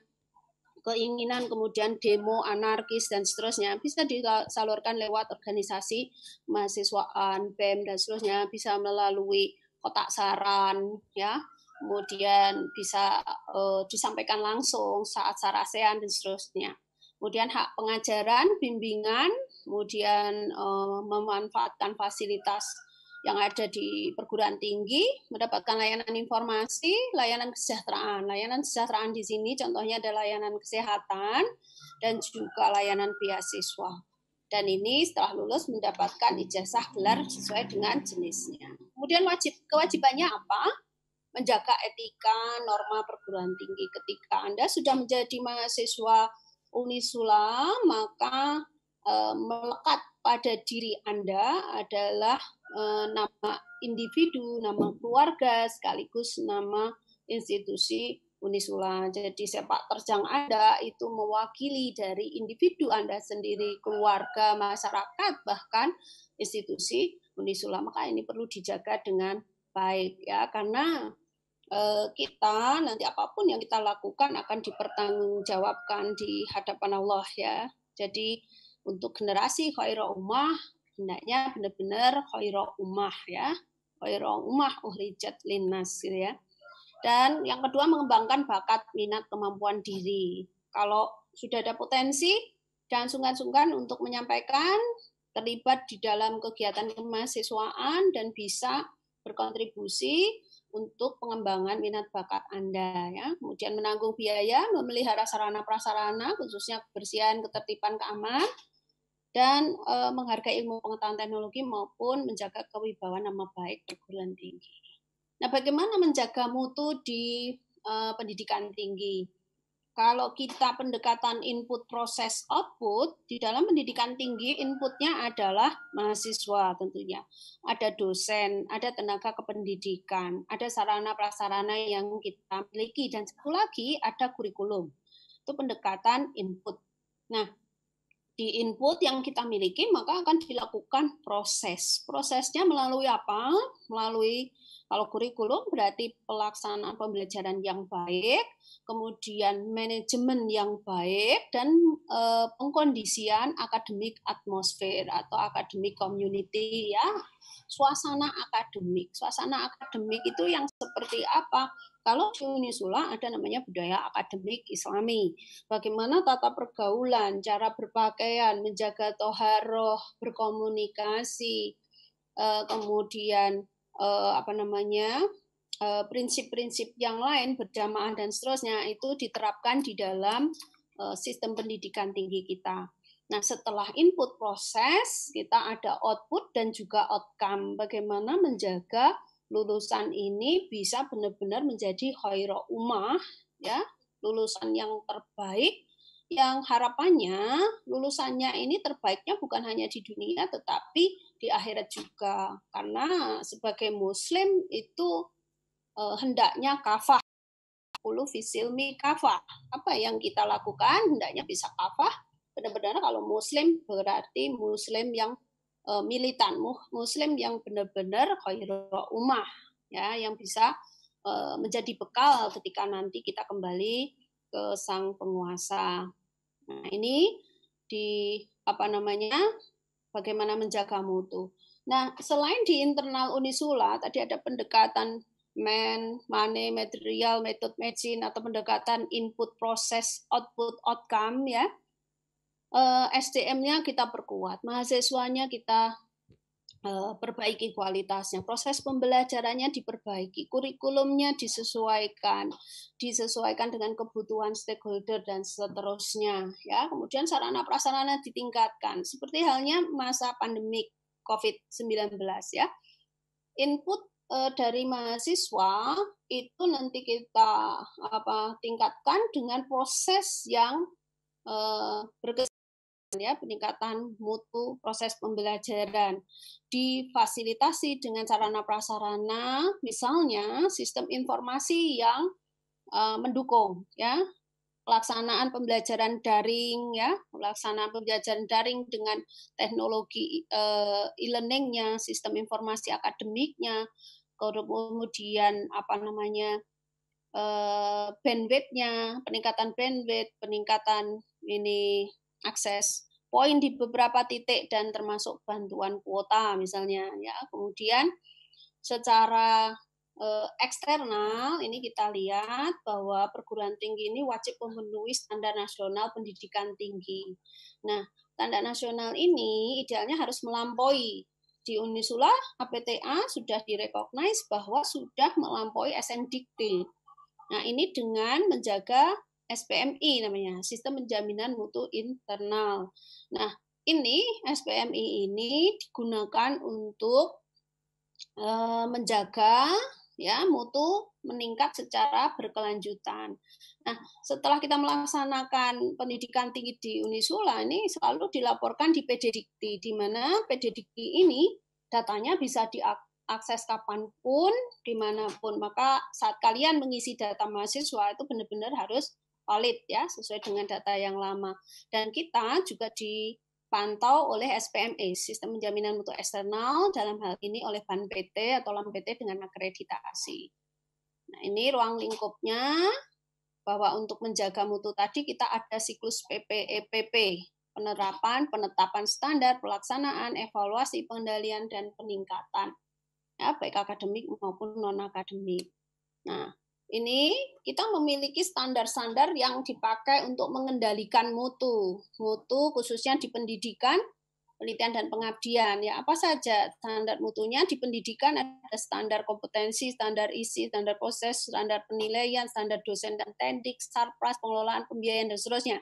Speaker 3: keinginan kemudian demo anarkis dan seterusnya bisa disalurkan lewat organisasi mahasiswaan BEM dan seterusnya bisa melalui kotak saran ya kemudian bisa uh, disampaikan langsung saat sarasean dan seterusnya kemudian hak pengajaran, bimbingan, kemudian eh, memanfaatkan fasilitas yang ada di perguruan tinggi, mendapatkan layanan informasi, layanan kesejahteraan. Layanan kesejahteraan di sini contohnya ada layanan kesehatan dan juga layanan beasiswa. Dan ini setelah lulus mendapatkan ijazah gelar sesuai dengan jenisnya. Kemudian wajib kewajibannya apa? Menjaga etika, norma perguruan tinggi ketika Anda sudah menjadi mahasiswa Uni Sula, maka e, melekat pada diri Anda adalah e, nama individu, nama keluarga, sekaligus nama institusi Unisula. Jadi sepak terjang Anda itu mewakili dari individu Anda sendiri, keluarga, masyarakat, bahkan institusi Unisula. Maka ini perlu dijaga dengan baik ya karena Eh, kita nanti apapun yang kita lakukan akan dipertanggungjawabkan di hadapan Allah ya. Jadi untuk generasi khairah ummah hendaknya benar-benar khairah ummah ya. Khairah ummah uhrijat linnas gitu ya. Dan yang kedua mengembangkan bakat, minat, kemampuan diri. Kalau sudah ada potensi, dan sungkan-sungkan untuk menyampaikan, terlibat di dalam kegiatan kemahasiswaan dan bisa berkontribusi untuk pengembangan minat bakat Anda ya. Kemudian menanggung biaya memelihara sarana prasarana khususnya kebersihan, ketertiban, keamanan dan e, menghargai ilmu pengetahuan teknologi maupun menjaga kewibawaan nama baik perguruan tinggi. Nah, bagaimana menjaga mutu di e, pendidikan tinggi? kalau kita pendekatan input proses output di dalam pendidikan tinggi inputnya adalah mahasiswa tentunya ada dosen ada tenaga kependidikan ada sarana prasarana yang kita miliki dan satu lagi ada kurikulum itu pendekatan input nah di input yang kita miliki maka akan dilakukan proses prosesnya melalui apa melalui kalau kurikulum berarti pelaksanaan pembelajaran yang baik, kemudian manajemen yang baik dan eh, pengkondisian akademik atmosfer atau akademik community ya. Suasana akademik. Suasana akademik itu yang seperti apa? Kalau di Unisula ada namanya budaya akademik islami. Bagaimana tata pergaulan, cara berpakaian, menjaga toharoh, berkomunikasi, eh, kemudian uh, apa namanya eh, prinsip-prinsip uh, yang lain berjamaah dan seterusnya itu diterapkan di dalam uh, sistem pendidikan tinggi kita. Nah, setelah input proses, kita ada output dan juga outcome. Bagaimana menjaga lulusan ini bisa benar-benar menjadi khairah umah, ya, lulusan yang terbaik yang harapannya lulusannya ini terbaiknya bukan hanya di dunia tetapi di akhirat juga karena sebagai muslim itu eh, hendaknya kafah puluh fisilmi kafah apa yang kita lakukan hendaknya bisa kafah benar-benar kalau muslim berarti muslim yang eh, militan muslim yang benar-benar khairul umah ya yang bisa eh, menjadi bekal ketika nanti kita kembali ke sang penguasa. Nah, ini di apa namanya? bagaimana menjaga mutu. Nah, selain di internal Unisula tadi ada pendekatan man, money, material, method, machine atau pendekatan input, proses, output, outcome ya. Eh, SDM-nya kita perkuat, mahasiswanya kita Eh, perbaiki kualitasnya, proses pembelajarannya diperbaiki, kurikulumnya disesuaikan, disesuaikan dengan kebutuhan stakeholder dan seterusnya, ya. Kemudian sarana prasarana ditingkatkan, seperti halnya masa pandemik COVID-19 ya. Input eh, dari mahasiswa itu nanti kita apa tingkatkan dengan proses yang eh, berkesan ya peningkatan mutu proses pembelajaran difasilitasi dengan sarana prasarana misalnya sistem informasi yang uh, mendukung ya pelaksanaan pembelajaran daring ya pelaksanaan pembelajaran daring dengan teknologi uh, e-learningnya sistem informasi akademiknya kemudian apa namanya e, bandwidthnya, peningkatan bandwidth, peningkatan ini akses poin di beberapa titik dan termasuk bantuan kuota misalnya ya. Kemudian secara eh, eksternal ini kita lihat bahwa perguruan tinggi ini wajib memenuhi standar nasional pendidikan tinggi. Nah, standar nasional ini idealnya harus melampaui di Unisula APTA sudah direkognize bahwa sudah melampaui SNDikti. Nah, ini dengan menjaga SPMI namanya, Sistem Penjaminan Mutu Internal. Nah, ini SPMI ini digunakan untuk e, menjaga ya mutu meningkat secara berkelanjutan. Nah, setelah kita melaksanakan pendidikan tinggi di Unisula ini selalu dilaporkan di PDDikti di mana PDDikti ini datanya bisa diakses kapanpun, dimanapun. Maka saat kalian mengisi data mahasiswa itu benar-benar harus valid ya sesuai dengan data yang lama. Dan kita juga dipantau oleh SPME, Sistem Penjaminan Mutu Eksternal dalam hal ini oleh Ban PT atau Lam PT dengan akreditasi. Nah, ini ruang lingkupnya bahwa untuk menjaga mutu tadi kita ada siklus PPEPP, e penerapan, penetapan standar, pelaksanaan, evaluasi, pengendalian dan peningkatan. Ya, baik akademik maupun non akademik. Nah, ini kita memiliki standar-standar yang dipakai untuk mengendalikan mutu. Mutu khususnya di pendidikan, penelitian dan pengabdian. Ya apa saja standar mutunya di pendidikan ada standar kompetensi, standar isi, standar proses, standar penilaian, standar dosen dan teknik, sarpras, pengelolaan pembiayaan dan seterusnya.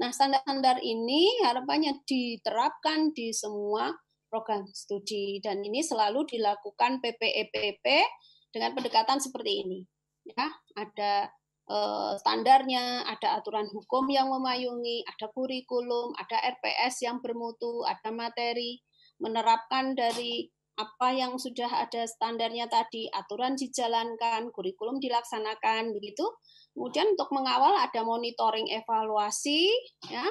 Speaker 3: Nah, standar-standar ini harapannya diterapkan di semua program studi dan ini selalu dilakukan PPEPP e dengan pendekatan seperti ini ya ada eh, standarnya, ada aturan hukum yang memayungi, ada kurikulum, ada RPS yang bermutu, ada materi, menerapkan dari apa yang sudah ada standarnya tadi, aturan dijalankan, kurikulum dilaksanakan begitu. Kemudian untuk mengawal ada monitoring evaluasi ya.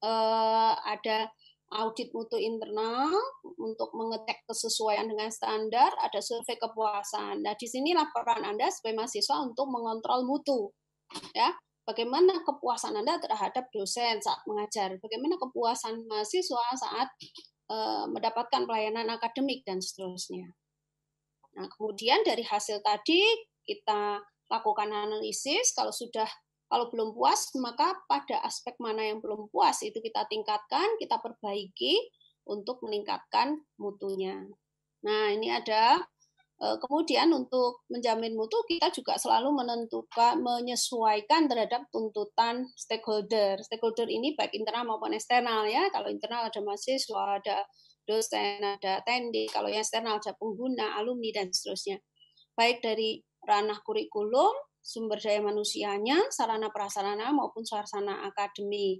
Speaker 3: Eh, ada audit mutu internal untuk mengecek kesesuaian dengan standar, ada survei kepuasan. Nah, di sini laporan Anda sebagai mahasiswa untuk mengontrol mutu. Ya, bagaimana kepuasan Anda terhadap dosen saat mengajar, bagaimana kepuasan mahasiswa saat e, mendapatkan pelayanan akademik dan seterusnya. Nah, kemudian dari hasil tadi kita lakukan analisis kalau sudah kalau belum puas, maka pada aspek mana yang belum puas itu kita tingkatkan, kita perbaiki untuk meningkatkan mutunya. Nah, ini ada eh, kemudian untuk menjamin mutu kita juga selalu menentukan menyesuaikan terhadap tuntutan stakeholder. Stakeholder ini baik internal maupun eksternal ya. Kalau internal ada mahasiswa, ada dosen, ada tendi, kalau yang eksternal ada pengguna, alumni dan seterusnya. Baik dari ranah kurikulum sumber daya manusianya, sarana prasarana maupun suasana akademi.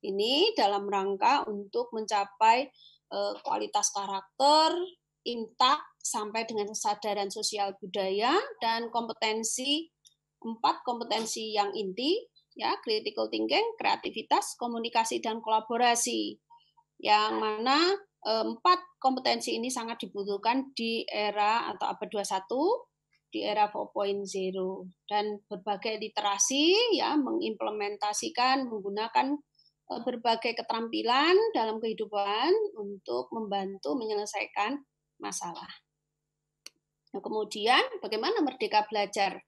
Speaker 3: Ini dalam rangka untuk mencapai eh, kualitas karakter, intak sampai dengan kesadaran sosial budaya dan kompetensi empat kompetensi yang inti ya critical thinking, kreativitas, komunikasi dan kolaborasi. Yang mana eh, empat kompetensi ini sangat dibutuhkan di era atau abad 21 di era 4.0 dan berbagai literasi ya mengimplementasikan menggunakan e, berbagai keterampilan dalam kehidupan untuk membantu menyelesaikan masalah. Nah, kemudian bagaimana merdeka belajar?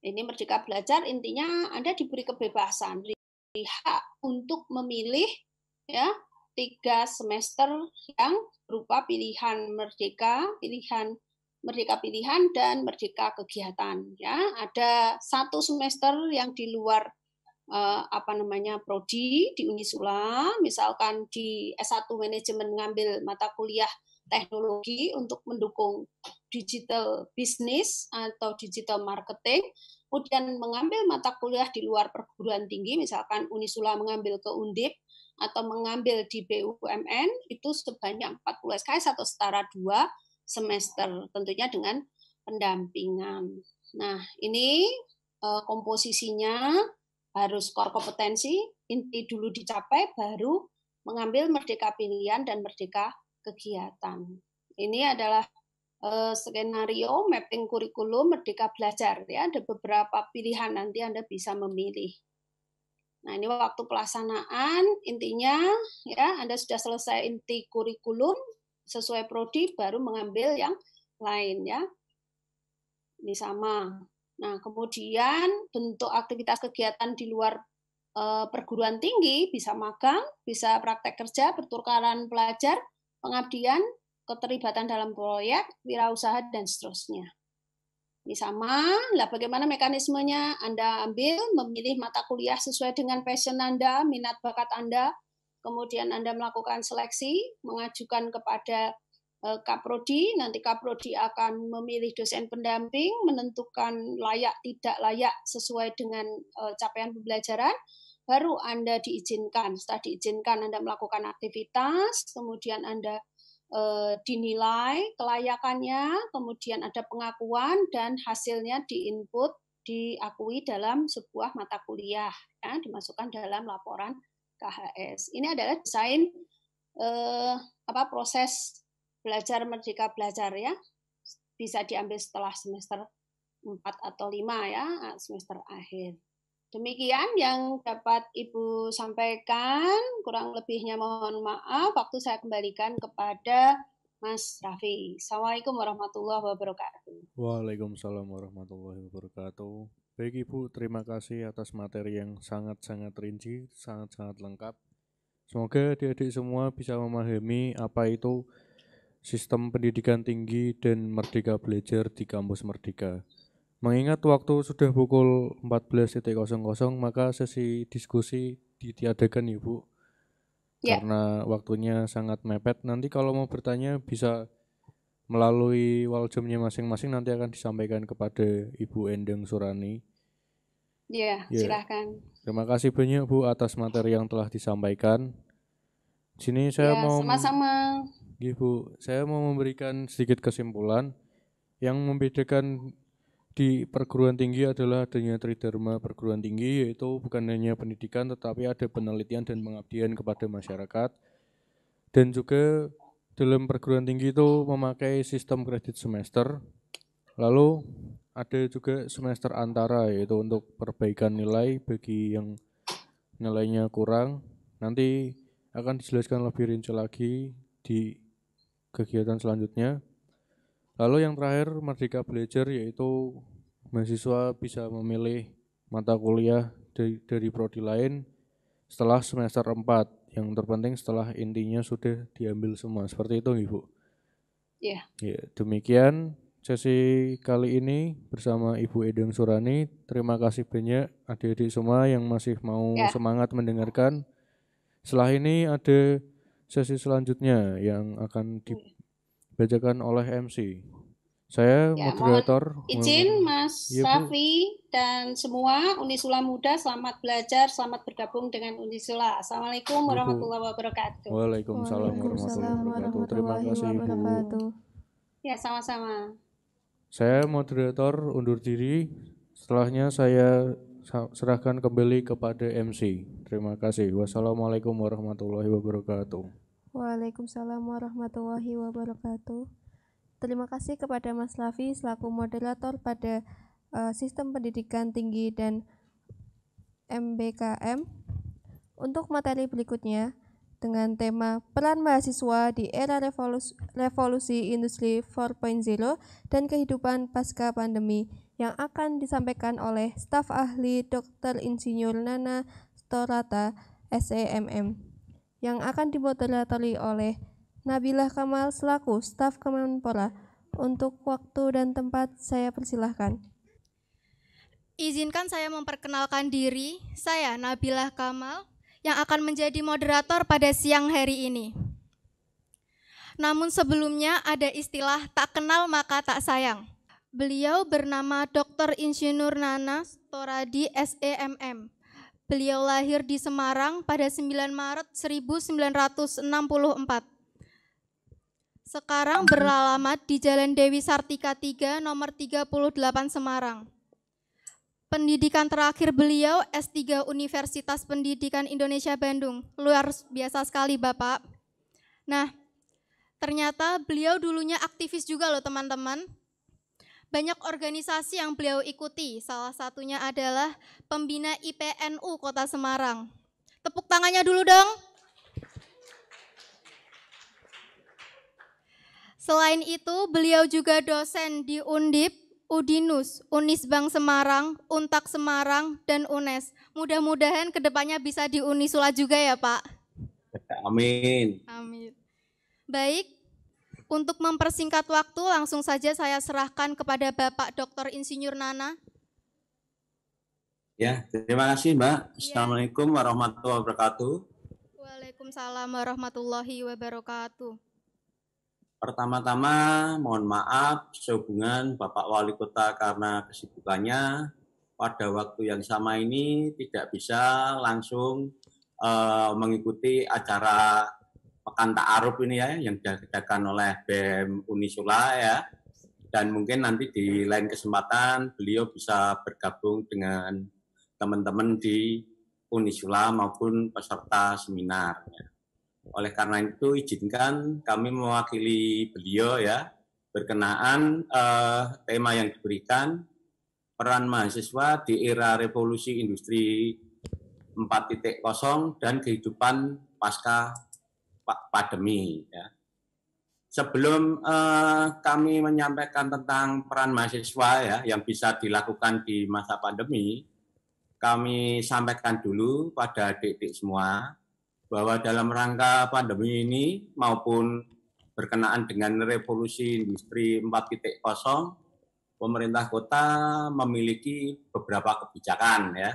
Speaker 3: Ini merdeka belajar intinya Anda diberi kebebasan, diberi hak untuk memilih ya tiga semester yang berupa pilihan merdeka, pilihan merdeka pilihan dan merdeka kegiatan ya ada satu semester yang di luar eh, apa namanya prodi di Unisula misalkan di S1 manajemen mengambil mata kuliah teknologi untuk mendukung digital bisnis atau digital marketing kemudian mengambil mata kuliah di luar perguruan tinggi misalkan Unisula mengambil ke Undip atau mengambil di BUMN itu sebanyak 40 SKS atau setara dua semester, tentunya dengan pendampingan. Nah, ini eh, komposisinya harus skor kompetensi, inti dulu dicapai, baru mengambil merdeka pilihan dan merdeka kegiatan. Ini adalah eh, skenario mapping kurikulum merdeka belajar ya, ada beberapa pilihan nanti Anda bisa memilih. Nah, ini waktu pelaksanaan intinya ya Anda sudah selesai inti kurikulum, sesuai prodi baru mengambil yang lain ya. Ini sama. Nah, kemudian bentuk aktivitas kegiatan di luar eh, perguruan tinggi bisa magang, bisa praktek kerja, pertukaran pelajar, pengabdian, keterlibatan dalam proyek, wirausaha dan seterusnya. Ini sama, lah bagaimana mekanismenya Anda ambil, memilih mata kuliah sesuai dengan passion Anda, minat bakat Anda, kemudian Anda melakukan seleksi, mengajukan kepada eh, Kaprodi, nanti Kaprodi akan memilih dosen pendamping, menentukan layak tidak layak sesuai dengan eh, capaian pembelajaran, baru Anda diizinkan. Setelah diizinkan Anda melakukan aktivitas, kemudian Anda eh, dinilai kelayakannya, kemudian ada pengakuan dan hasilnya diinput diakui dalam sebuah mata kuliah, ya, dimasukkan dalam laporan KHS. Ini adalah desain eh, apa proses belajar merdeka belajar ya. Bisa diambil setelah semester 4 atau 5 ya, semester akhir. Demikian yang dapat Ibu sampaikan, kurang lebihnya mohon maaf, waktu saya kembalikan kepada Mas Raffi. Assalamualaikum warahmatullahi wabarakatuh.
Speaker 2: Waalaikumsalam warahmatullahi wabarakatuh. Baik Ibu, terima kasih atas materi yang sangat-sangat rinci, sangat-sangat lengkap. Semoga adik-adik semua bisa memahami apa itu sistem pendidikan tinggi dan merdeka belajar di kampus merdeka. Mengingat waktu sudah pukul 14.00, maka sesi diskusi ditiadakan Ibu. Ya, ya. Karena waktunya sangat mepet. Nanti kalau mau bertanya bisa melalui waljumnya masing-masing nanti akan disampaikan kepada Ibu Endeng Surani
Speaker 3: Iya, yeah. silahkan.
Speaker 2: Terima kasih banyak Bu atas materi yang telah disampaikan. Sini saya ya, mau sama-sama. Gih, Bu, saya mau memberikan sedikit kesimpulan yang membedakan di perguruan tinggi adalah adanya tridharma perguruan tinggi yaitu bukan hanya pendidikan tetapi ada penelitian dan pengabdian kepada masyarakat dan juga dalam perguruan tinggi itu memakai sistem kredit semester lalu ada juga semester antara yaitu untuk perbaikan nilai bagi yang nilainya kurang. Nanti akan dijelaskan lebih rinci lagi di kegiatan selanjutnya. Lalu yang terakhir Merdeka Belajar yaitu mahasiswa bisa memilih mata kuliah dari, dari prodi lain setelah semester 4. Yang terpenting setelah intinya sudah diambil semua. Seperti itu, Ibu. Iya. Yeah. Ya, demikian sesi kali ini bersama Ibu Edeng Surani. Terima kasih banyak adik-adik semua yang masih mau ya. semangat mendengarkan. Setelah ini ada sesi selanjutnya yang akan dibacakan oleh MC. Saya ya, moderator. Izin Mas ya, Safi
Speaker 3: dan semua Unisula Muda selamat belajar, selamat bergabung dengan Unisula. Assalamualaikum iya, warahmatullahi wabarakatuh.
Speaker 2: Waalaikumsalam, Waalaikumsalam warahmatullahi wabarakatuh. Terima kasih Ibu.
Speaker 3: Ya, sama-sama.
Speaker 2: Saya moderator undur diri. Setelahnya saya serahkan kembali kepada MC. Terima kasih. Wassalamualaikum warahmatullahi wabarakatuh.
Speaker 1: Waalaikumsalam warahmatullahi wabarakatuh. Terima kasih kepada Mas Lavi selaku moderator pada uh, Sistem Pendidikan Tinggi dan MBKM. Untuk materi berikutnya, dengan tema Peran Mahasiswa di Era Revolusi, Revolusi Industri 4.0 dan Kehidupan Pasca Pandemi yang akan disampaikan oleh staf ahli Dr. Insinyur Nana Storata SEMM yang akan dimoderatori oleh Nabila Kamal selaku staf Kemenpora. Untuk waktu dan tempat saya persilahkan.
Speaker 4: Izinkan saya memperkenalkan diri, saya Nabilah Kamal, yang akan menjadi moderator pada siang hari ini. Namun sebelumnya ada istilah tak kenal maka tak sayang. Beliau bernama Dr. Insinyur Nana Storadi SEMM. Beliau lahir di Semarang pada 9 Maret 1964. Sekarang beralamat di Jalan Dewi Sartika 3 nomor 38 Semarang pendidikan terakhir beliau S3 Universitas Pendidikan Indonesia Bandung. Luar biasa sekali Bapak. Nah, ternyata beliau dulunya aktivis juga loh teman-teman. Banyak organisasi yang beliau ikuti, salah satunya adalah Pembina IPNU Kota Semarang. Tepuk tangannya dulu dong. Selain itu, beliau juga dosen di Undip Udinus, Unisbang Semarang, Untak Semarang, dan UNES. Mudah-mudahan kedepannya bisa di Unisula juga ya Pak.
Speaker 5: Amin. Amin.
Speaker 4: Baik, untuk mempersingkat waktu langsung saja saya serahkan kepada Bapak Dr. Insinyur Nana.
Speaker 5: Ya, terima kasih Mbak. Ya. Assalamualaikum warahmatullahi wabarakatuh.
Speaker 4: Waalaikumsalam warahmatullahi wabarakatuh.
Speaker 5: Pertama-tama mohon maaf sehubungan Bapak Wali Kota karena kesibukannya pada waktu yang sama ini tidak bisa langsung uh, mengikuti acara Pekan Ta'aruf ini ya yang diadakan oleh BM Unisula ya dan mungkin nanti di lain kesempatan beliau bisa bergabung dengan teman-teman di Unisula maupun peserta seminar. Ya. Oleh karena itu izinkan kami mewakili beliau ya berkenaan eh, tema yang diberikan peran mahasiswa di era revolusi industri 4.0 dan kehidupan pasca pandemi ya. Sebelum eh, kami menyampaikan tentang peran mahasiswa ya yang bisa dilakukan di masa pandemi, kami sampaikan dulu pada adik-adik semua bahwa dalam rangka pandemi ini maupun berkenaan dengan revolusi industri 4.0, pemerintah kota memiliki beberapa kebijakan ya.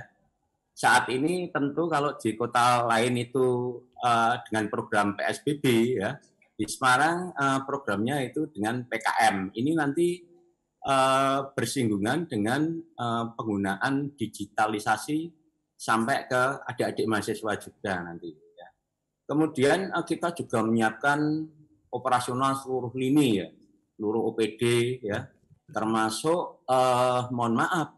Speaker 5: Saat ini tentu kalau di kota lain itu uh, dengan program PSBB ya, di Semarang uh, programnya itu dengan PKM. Ini nanti uh, bersinggungan dengan uh, penggunaan digitalisasi sampai ke adik-adik mahasiswa juga nanti. Kemudian eh, kita juga menyiapkan operasional seluruh lini ya, seluruh OPD ya, termasuk eh, mohon maaf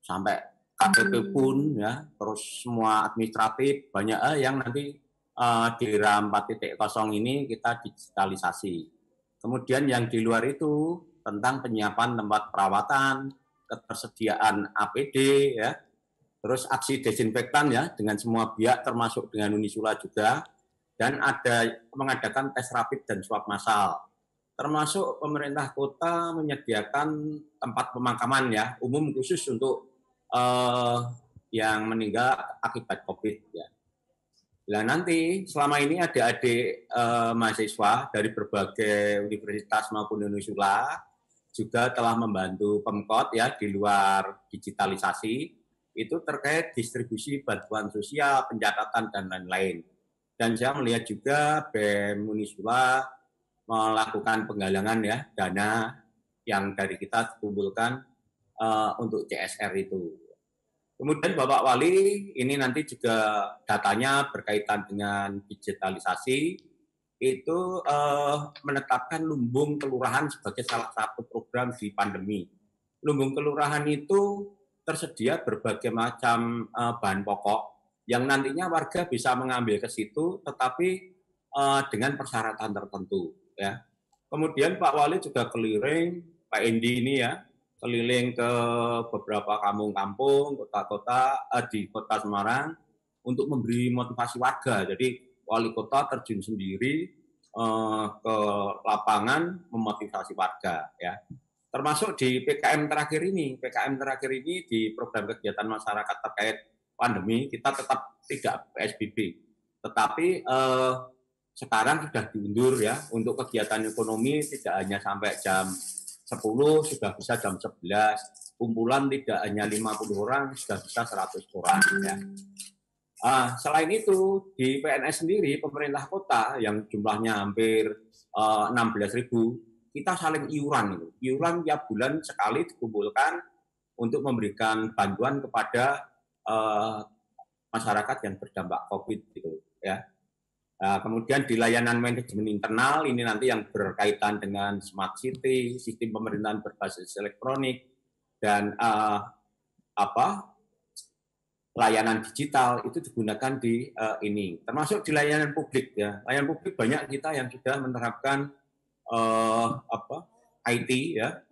Speaker 5: sampai KTP hmm. pun ya, terus semua administratif banyak eh, yang nanti eh, di RAM 4.0 ini kita digitalisasi. Kemudian yang di luar itu tentang penyiapan tempat perawatan, ketersediaan APD ya, terus aksi desinfektan ya dengan semua biak termasuk dengan Unisula juga dan ada mengadakan tes rapid dan swab massal. Termasuk pemerintah kota menyediakan tempat pemakaman ya umum khusus untuk eh, yang meninggal akibat COVID ya. Nah nanti selama ini ada adik eh, mahasiswa dari berbagai universitas maupun Unisula juga telah membantu Pemkot ya di luar digitalisasi itu terkait distribusi bantuan sosial, pencatatan, dan lain-lain. Dan saya melihat juga BEM Unisula melakukan penggalangan ya dana yang dari kita kumpulkan uh, eh, untuk CSR itu. Kemudian Bapak Wali ini nanti juga datanya berkaitan dengan digitalisasi itu uh, menetapkan lumbung kelurahan sebagai salah satu program di pandemi. Lumbung kelurahan itu tersedia berbagai macam uh, bahan pokok yang nantinya warga bisa mengambil ke situ, tetapi uh, dengan persyaratan tertentu. Ya. Kemudian Pak Wali juga keliling, Pak Indi ini ya, keliling ke beberapa kampung-kampung, kota-kota uh, di kota Semarang untuk memberi motivasi warga. Jadi wali kota terjun sendiri uh, ke lapangan memotivasi warga ya termasuk di PKM terakhir ini, PKM terakhir ini di program kegiatan masyarakat terkait pandemi kita tetap tidak PSBB, tetapi eh, sekarang sudah diundur ya untuk kegiatan ekonomi tidak hanya sampai jam 10 sudah bisa jam 11 kumpulan tidak hanya 50 orang sudah bisa 100 orang ya. Ah, selain itu di PNS sendiri pemerintah kota yang jumlahnya hampir eh, 16 ribu kita saling iuran itu. Iuran tiap bulan sekali dikumpulkan untuk memberikan bantuan kepada uh, masyarakat yang terdampak COVID gitu ya. Nah, kemudian di layanan manajemen internal ini nanti yang berkaitan dengan smart city, sistem pemerintahan berbasis elektronik dan uh, apa layanan digital itu digunakan di uh, ini termasuk di layanan publik ya layanan publik banyak kita yang sudah menerapkan uh, apa IT ya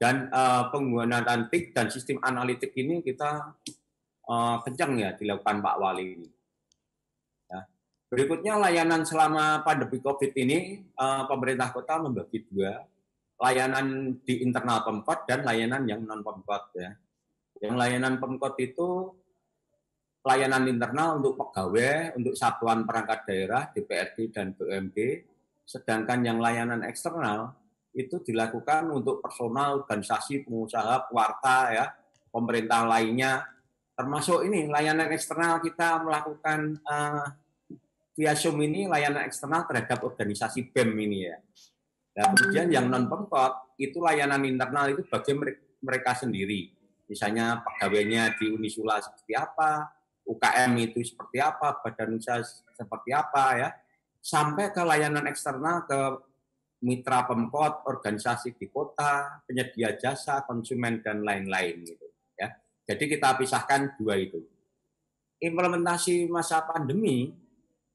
Speaker 5: dan uh, penggunaan tik dan sistem analitik ini kita uh, kencang ya dilakukan Pak Wali ini. Ya. Berikutnya layanan selama pandemi COVID ini uh, pemerintah kota membagi dua layanan di internal pemkot dan layanan yang non pemkot ya. Yang layanan pemkot itu layanan internal untuk pegawai, untuk satuan perangkat daerah, DPRD dan BUMD Sedangkan yang layanan eksternal itu dilakukan untuk personal, organisasi, pengusaha, kuarta ya, pemerintah lainnya. Termasuk ini layanan eksternal kita melakukan uh, via Zoom ini layanan eksternal terhadap organisasi BEM ini ya. Nah, kemudian yang hmm. non pemkot itu layanan internal itu bagi mereka sendiri. Misalnya pegawainya di Unisula seperti apa, UKM itu seperti apa, badan usaha seperti apa ya sampai ke layanan eksternal ke mitra pemkot, organisasi di kota, penyedia jasa, konsumen dan lain-lain gitu ya. Jadi kita pisahkan dua itu. Implementasi masa pandemi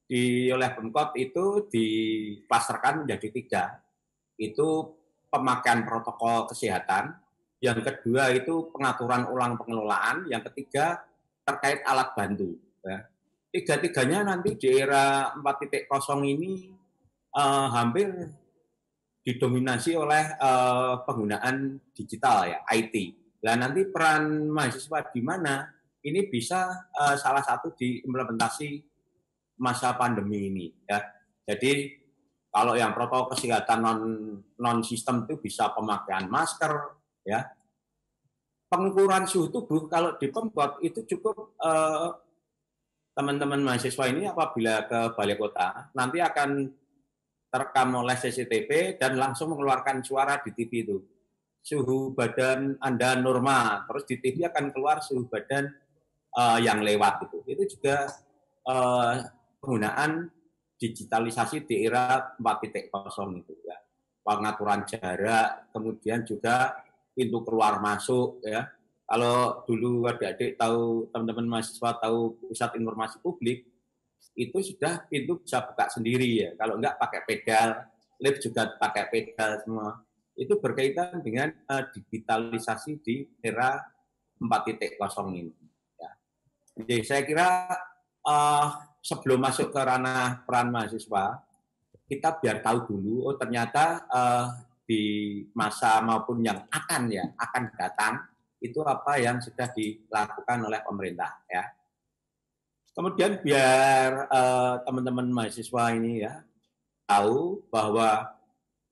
Speaker 5: di oleh pemkot itu dipasarkan menjadi tiga. Itu pemakaian protokol kesehatan, yang kedua itu pengaturan ulang pengelolaan, yang ketiga terkait alat bantu. Ya tiga-tiganya nanti di era 4.0 ini uh, hampir didominasi oleh uh, penggunaan digital ya IT. Nah nanti peran mahasiswa di mana ini bisa uh, salah satu diimplementasi masa pandemi ini ya. Jadi kalau yang protokol kesehatan non non sistem itu bisa pemakaian masker ya. Pengukuran suhu tubuh kalau di pembuat itu cukup uh, teman-teman mahasiswa ini apabila ke balai kota nanti akan terekam oleh CCTV dan langsung mengeluarkan suara di TV itu. Suhu badan Anda normal, terus di TV akan keluar suhu badan uh, yang lewat itu. Itu juga uh, penggunaan digitalisasi di era 4.0 itu ya. Pengaturan jarak, kemudian juga pintu keluar masuk ya kalau dulu adik-adik tahu teman-teman mahasiswa tahu pusat informasi publik itu sudah pintu bisa buka sendiri ya. Kalau enggak pakai pedal, lift juga pakai pedal semua. Itu berkaitan dengan uh, digitalisasi di era 4.0 ini. Ya. Jadi saya kira uh, sebelum masuk ke ranah peran mahasiswa, kita biar tahu dulu, oh ternyata uh, di masa maupun yang akan ya akan datang itu apa yang sudah dilakukan oleh pemerintah ya. Kemudian biar eh, teman-teman uh, mahasiswa ini ya tahu bahwa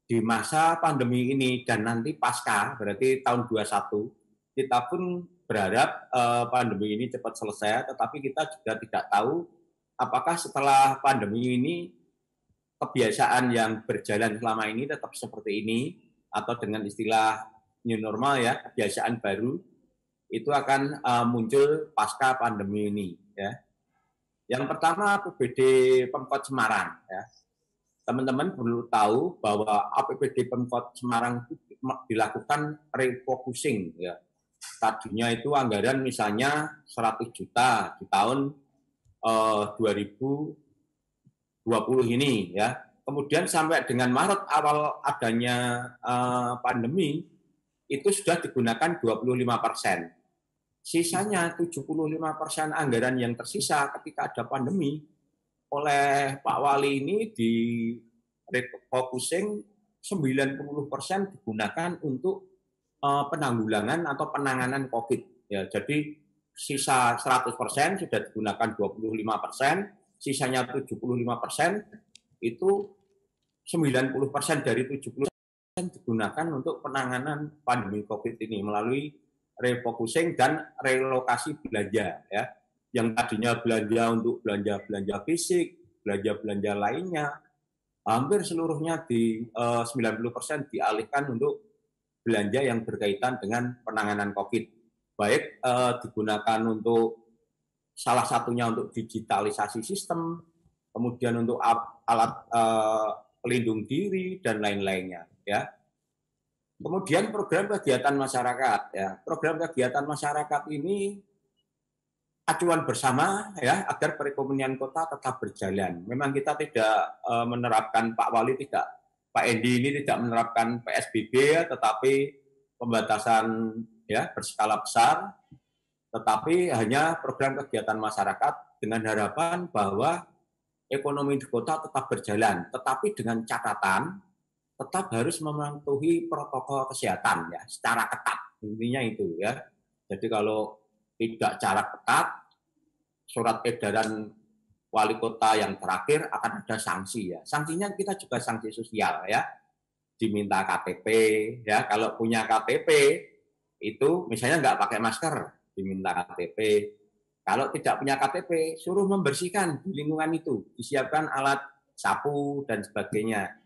Speaker 5: di masa pandemi ini dan nanti pasca berarti tahun 21 kita pun berharap uh, pandemi ini cepat selesai tetapi kita juga tidak tahu apakah setelah pandemi ini kebiasaan yang berjalan selama ini tetap seperti ini atau dengan istilah new normal ya, kebiasaan baru itu akan uh, muncul pasca pandemi ini ya. Yang pertama APBD Pemkot Semarang ya. Teman-teman perlu tahu bahwa APBD Pemkot Semarang itu dilakukan refocusing ya. Tadinya itu anggaran misalnya 100 juta di tahun eh, uh, 2020 ini ya. Kemudian sampai dengan Maret awal adanya uh, pandemi itu sudah digunakan 25 persen. Sisanya 75 persen anggaran yang tersisa ketika ada pandemi oleh Pak Wali ini di refocusing 90 persen digunakan untuk eh, penanggulangan atau penanganan COVID. Ya, jadi sisa 100 persen sudah digunakan 25 persen, sisanya 75 persen itu 90 persen dari 70 digunakan untuk penanganan pandemi COVID ini melalui refocusing dan relokasi belanja ya. Yang tadinya belanja untuk belanja-belanja fisik, belanja-belanja lainnya, hampir seluruhnya di eh, puluh persen dialihkan untuk belanja yang berkaitan dengan penanganan COVID. Baik eh, digunakan untuk salah satunya untuk digitalisasi sistem, kemudian untuk alat eh, pelindung diri dan lain-lainnya ya. Kemudian program kegiatan masyarakat ya. Program kegiatan masyarakat ini acuan bersama ya agar perekonomian kota tetap berjalan. Memang kita tidak e, menerapkan Pak Wali tidak Pak Endi ini tidak menerapkan PSBB ya, tetapi pembatasan ya berskala besar tetapi hanya program kegiatan masyarakat dengan harapan bahwa ekonomi di kota tetap berjalan tetapi dengan catatan tetap harus mematuhi protokol kesehatan ya secara ketat intinya itu ya. Jadi kalau tidak cara ketat surat edaran wali kota yang terakhir akan ada sanksi ya. Sanksinya kita juga sanksi sosial ya. Diminta KTP ya. Kalau punya KTP itu misalnya nggak pakai masker diminta KTP. Kalau tidak punya KTP suruh membersihkan di lingkungan itu. Disiapkan alat sapu dan sebagainya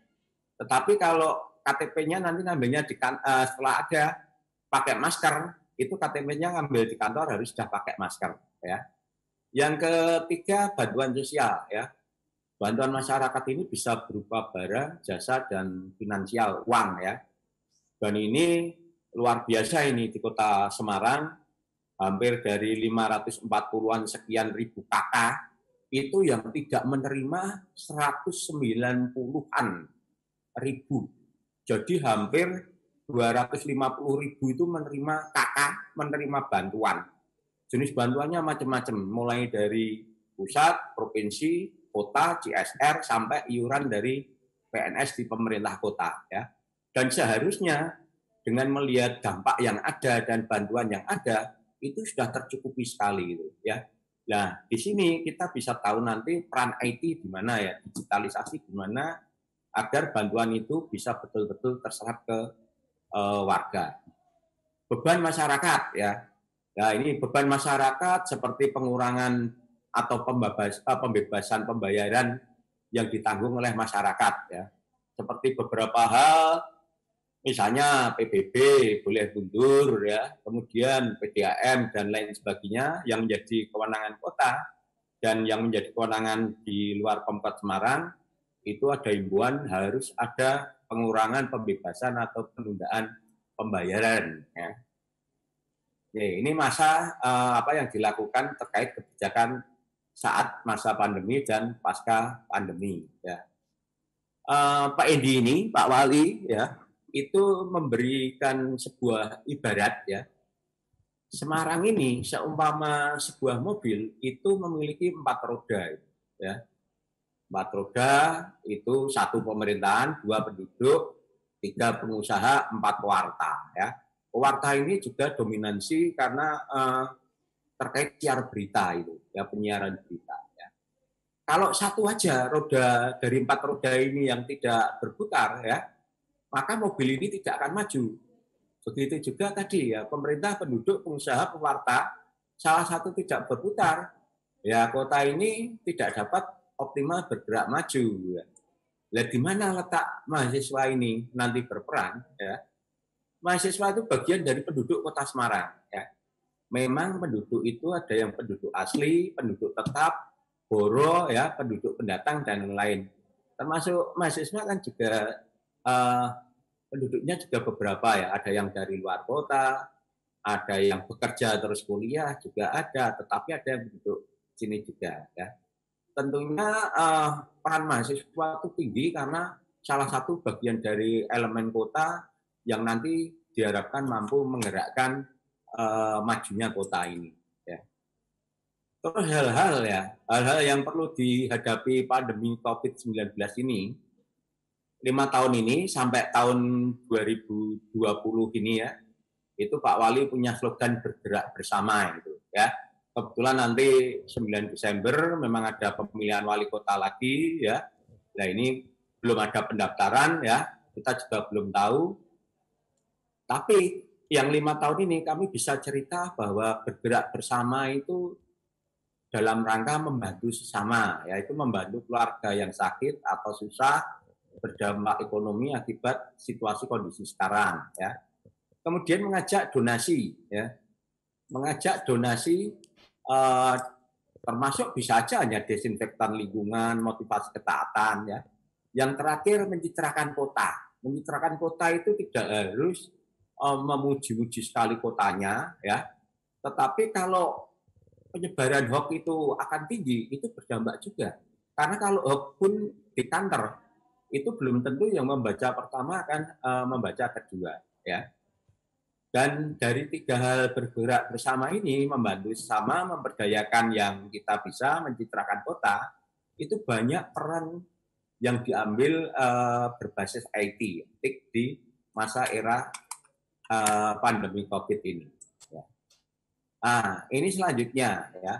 Speaker 5: tetapi kalau KTP-nya nanti ngambilnya di uh, kan, eh, setelah ada pakai masker, itu KTP-nya ngambil di kantor harus sudah pakai masker ya. Yang ketiga bantuan sosial ya. Bantuan masyarakat ini bisa berupa barang, jasa dan finansial uang ya. Dan ini luar biasa ini di kota Semarang hampir dari 540-an sekian ribu kakak itu yang tidak menerima 190-an ribu. Jadi hampir 250 ribu itu menerima KK, menerima bantuan. Jenis bantuannya macam-macam, mulai dari pusat, provinsi, kota, CSR, sampai iuran dari PNS di pemerintah kota. ya. Dan seharusnya dengan melihat dampak yang ada dan bantuan yang ada, itu sudah tercukupi sekali. Gitu, ya. Nah, di sini kita bisa tahu nanti peran IT di mana ya, digitalisasi di mana, agar bantuan itu bisa betul-betul terserap ke uh, warga. Beban masyarakat ya. Nah, ini beban masyarakat seperti pengurangan atau eh, pembebasan pembayaran yang ditanggung oleh masyarakat ya. Seperti beberapa hal misalnya PBB boleh mundur ya, kemudian PDAM dan lain sebagainya yang menjadi kewenangan kota dan yang menjadi kewenangan di luar Pemkot Semarang itu ada imbuhan harus ada pengurangan pembebasan atau penundaan pembayaran. Ya. Oke, ini masa eh, apa yang dilakukan terkait kebijakan saat masa pandemi dan pasca pandemi. Ya. Eh, Pak Endi ini, Pak Wali, ya itu memberikan sebuah ibarat ya Semarang ini seumpama sebuah mobil itu memiliki empat roda ya Empat roda itu satu pemerintahan, dua penduduk, tiga pengusaha, empat warta. Ya. Warta ini juga dominansi karena eh, terkait siar berita itu, ya penyiaran berita. Ya. Kalau satu aja roda dari empat roda ini yang tidak berputar, ya, maka mobil ini tidak akan maju. Begitu juga tadi ya, pemerintah, penduduk, pengusaha, pewarta, salah satu tidak berputar, ya kota ini tidak dapat optimal bergerak maju. Ya. Lihat di mana letak mahasiswa ini nanti berperan, ya. mahasiswa itu bagian dari penduduk kota Semarang. Ya. Memang penduduk itu ada yang penduduk asli, penduduk tetap, boro, ya, penduduk pendatang dan lain-lain. Termasuk mahasiswa kan juga uh, penduduknya juga beberapa ya, ada yang dari luar kota, ada yang bekerja terus kuliah juga ada, tetapi ada yang penduduk sini juga ya. Tentunya uh, peran mahasiswa itu tinggi karena salah satu bagian dari elemen kota yang nanti diharapkan mampu menggerakkan uh, majunya kota ini. Ya. Terus hal-hal ya, hal-hal yang perlu dihadapi pandemi COVID-19 ini, lima tahun ini sampai tahun 2020 ini ya, itu Pak Wali punya slogan bergerak bersama itu ya kebetulan nanti 9 Desember memang ada pemilihan wali kota lagi ya. Nah ini belum ada pendaftaran ya, kita juga belum tahu. Tapi yang lima tahun ini kami bisa cerita bahwa bergerak bersama itu dalam rangka membantu sesama, yaitu membantu keluarga yang sakit atau susah berdampak ekonomi akibat situasi kondisi sekarang ya. Kemudian mengajak donasi ya. Mengajak donasi eh, termasuk bisa saja hanya desinfektan lingkungan, motivasi ketaatan ya. Yang terakhir mencitrakan kota. Mencitrakan kota itu tidak harus eh, memuji-muji sekali kotanya ya. Tetapi kalau penyebaran hoax itu akan tinggi, itu berdampak juga. Karena kalau hoax pun ditanter itu belum tentu yang membaca pertama akan uh, membaca kedua ya. Dan dari tiga hal bergerak bersama ini membantu sama memperdayakan yang kita bisa mencitrakan kota itu banyak peran yang diambil eh, berbasis IT di masa era eh, pandemi COVID ini. Ya. Nah, ini selanjutnya ya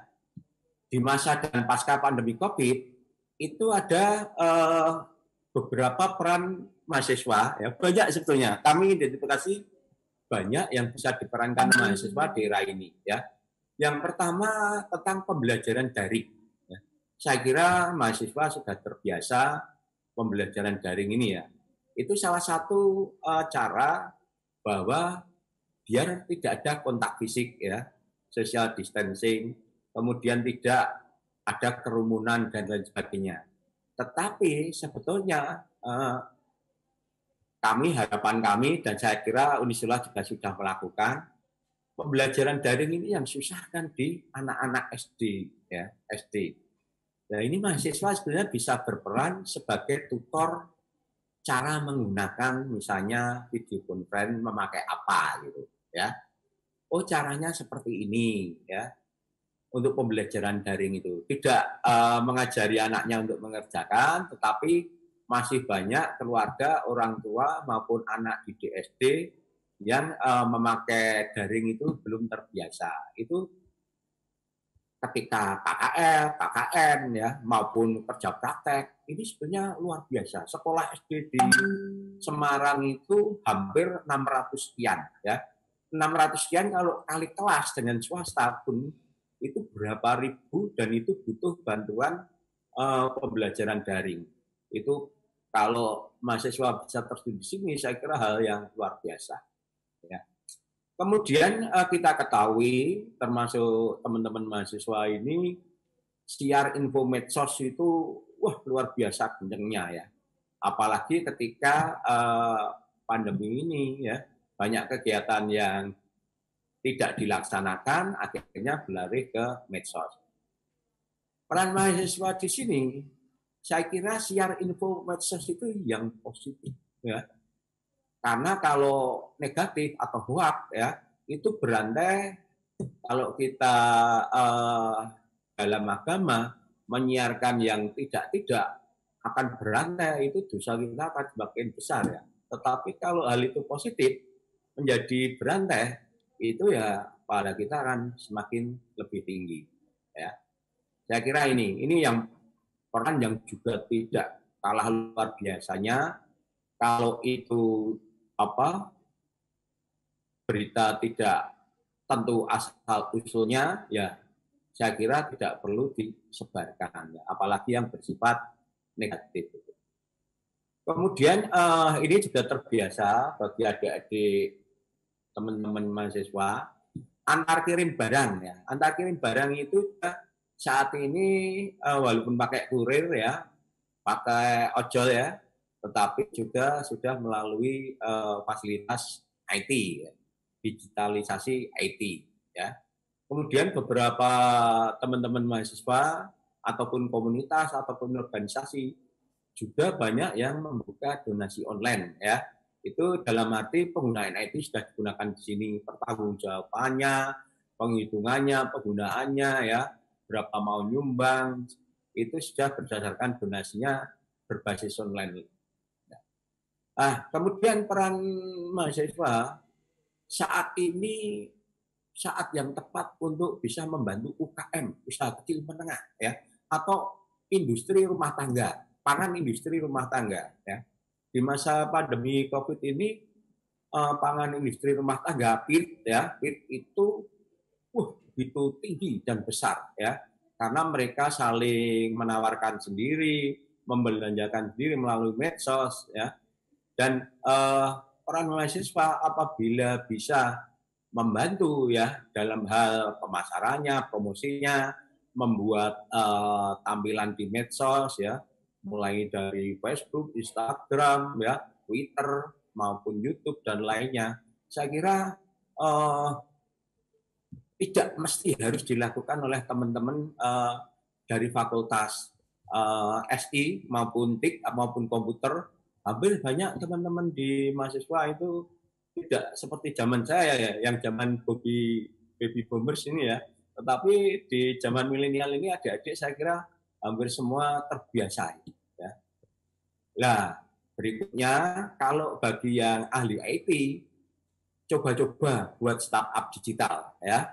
Speaker 5: di masa dan pasca pandemi COVID itu ada eh, beberapa peran mahasiswa ya banyak sebetulnya kami identifikasi banyak yang bisa diperankan mahasiswa di era ini ya. Yang pertama tentang pembelajaran daring. Ya. Saya kira mahasiswa sudah terbiasa pembelajaran daring ini ya. Itu salah satu uh, cara bahwa biar tidak ada kontak fisik ya, social distancing, kemudian tidak ada kerumunan dan lain sebagainya. Tetapi sebetulnya uh, kami, harapan kami, dan saya kira Unisula juga sudah melakukan, pembelajaran daring ini yang susah kan di anak-anak SD. ya SD. Nah ini mahasiswa sebenarnya bisa berperan sebagai tutor cara menggunakan misalnya video conference memakai apa gitu ya. Oh caranya seperti ini ya untuk pembelajaran daring itu tidak uh, mengajari anaknya untuk mengerjakan, tetapi masih banyak keluarga, orang tua maupun anak di DSD yang uh, memakai daring itu belum terbiasa. Itu ketika KKL, KKN ya maupun kerja praktek ini sebenarnya luar biasa. Sekolah SD di Semarang itu hampir 600 sekian ya. 600 sekian kalau kali kelas dengan swasta pun itu berapa ribu dan itu butuh bantuan uh, pembelajaran daring itu kalau mahasiswa bisa terjun di sini, saya kira hal yang luar biasa. Ya. Kemudian eh, kita ketahui, termasuk teman-teman mahasiswa ini, siar info medsos itu wah luar biasa kencengnya ya. Apalagi ketika eh, pandemi ini ya, banyak kegiatan yang tidak dilaksanakan, akhirnya berlari ke medsos. Peran mahasiswa di sini saya kira siar info medsos itu yang positif ya karena kalau negatif atau hoax ya itu berantai kalau kita uh, dalam agama menyiarkan yang tidak-tidak akan berantai itu dosa kita akan semakin besar ya tetapi kalau hal itu positif menjadi berantai itu ya pada kita akan semakin lebih tinggi ya saya kira ini ini yang peran yang juga tidak kalah luar biasanya kalau itu apa berita tidak tentu asal usulnya ya saya kira tidak perlu disebarkan ya, apalagi yang bersifat negatif kemudian eh, ini juga terbiasa bagi adik-adik teman-teman mahasiswa antar kirim barang ya antar kirim barang itu saat ini uh, walaupun pakai kurir ya, pakai ojol ya, tetapi juga sudah melalui uh, fasilitas IT, ya. digitalisasi IT ya. Kemudian beberapa teman-teman mahasiswa ataupun komunitas ataupun organisasi juga banyak yang membuka donasi online ya. Itu dalam arti penggunaan IT sudah digunakan di sini pertanggungjawabannya, penghitungannya, penggunaannya ya berapa mau nyumbang, itu sudah berdasarkan donasinya berbasis online. Ah, kemudian peran mahasiswa saat ini saat yang tepat untuk bisa membantu UKM, usaha kecil menengah ya, atau industri rumah tangga, pangan industri rumah tangga ya. Di masa pandemi Covid ini eh, pangan industri rumah tangga PIT ya, PIT itu uh begitu tinggi dan besar ya karena mereka saling menawarkan sendiri, membelanjakan sendiri melalui medsos ya. Dan eh, peran mahasiswa apabila bisa membantu ya dalam hal pemasarannya, promosinya, membuat eh, tampilan di medsos ya, mulai dari Facebook, Instagram ya, Twitter maupun YouTube dan lainnya. Saya kira eh, tidak mesti harus dilakukan oleh teman-teman uh, dari fakultas uh, eh, SI maupun TIK maupun komputer. Hampir banyak teman-teman di mahasiswa itu tidak seperti zaman saya ya, yang zaman baby baby boomers ini ya. Tetapi di zaman milenial ini adik-adik saya kira hampir semua terbiasa. Ya. Nah, berikutnya kalau bagi yang ahli IT, coba-coba buat startup digital ya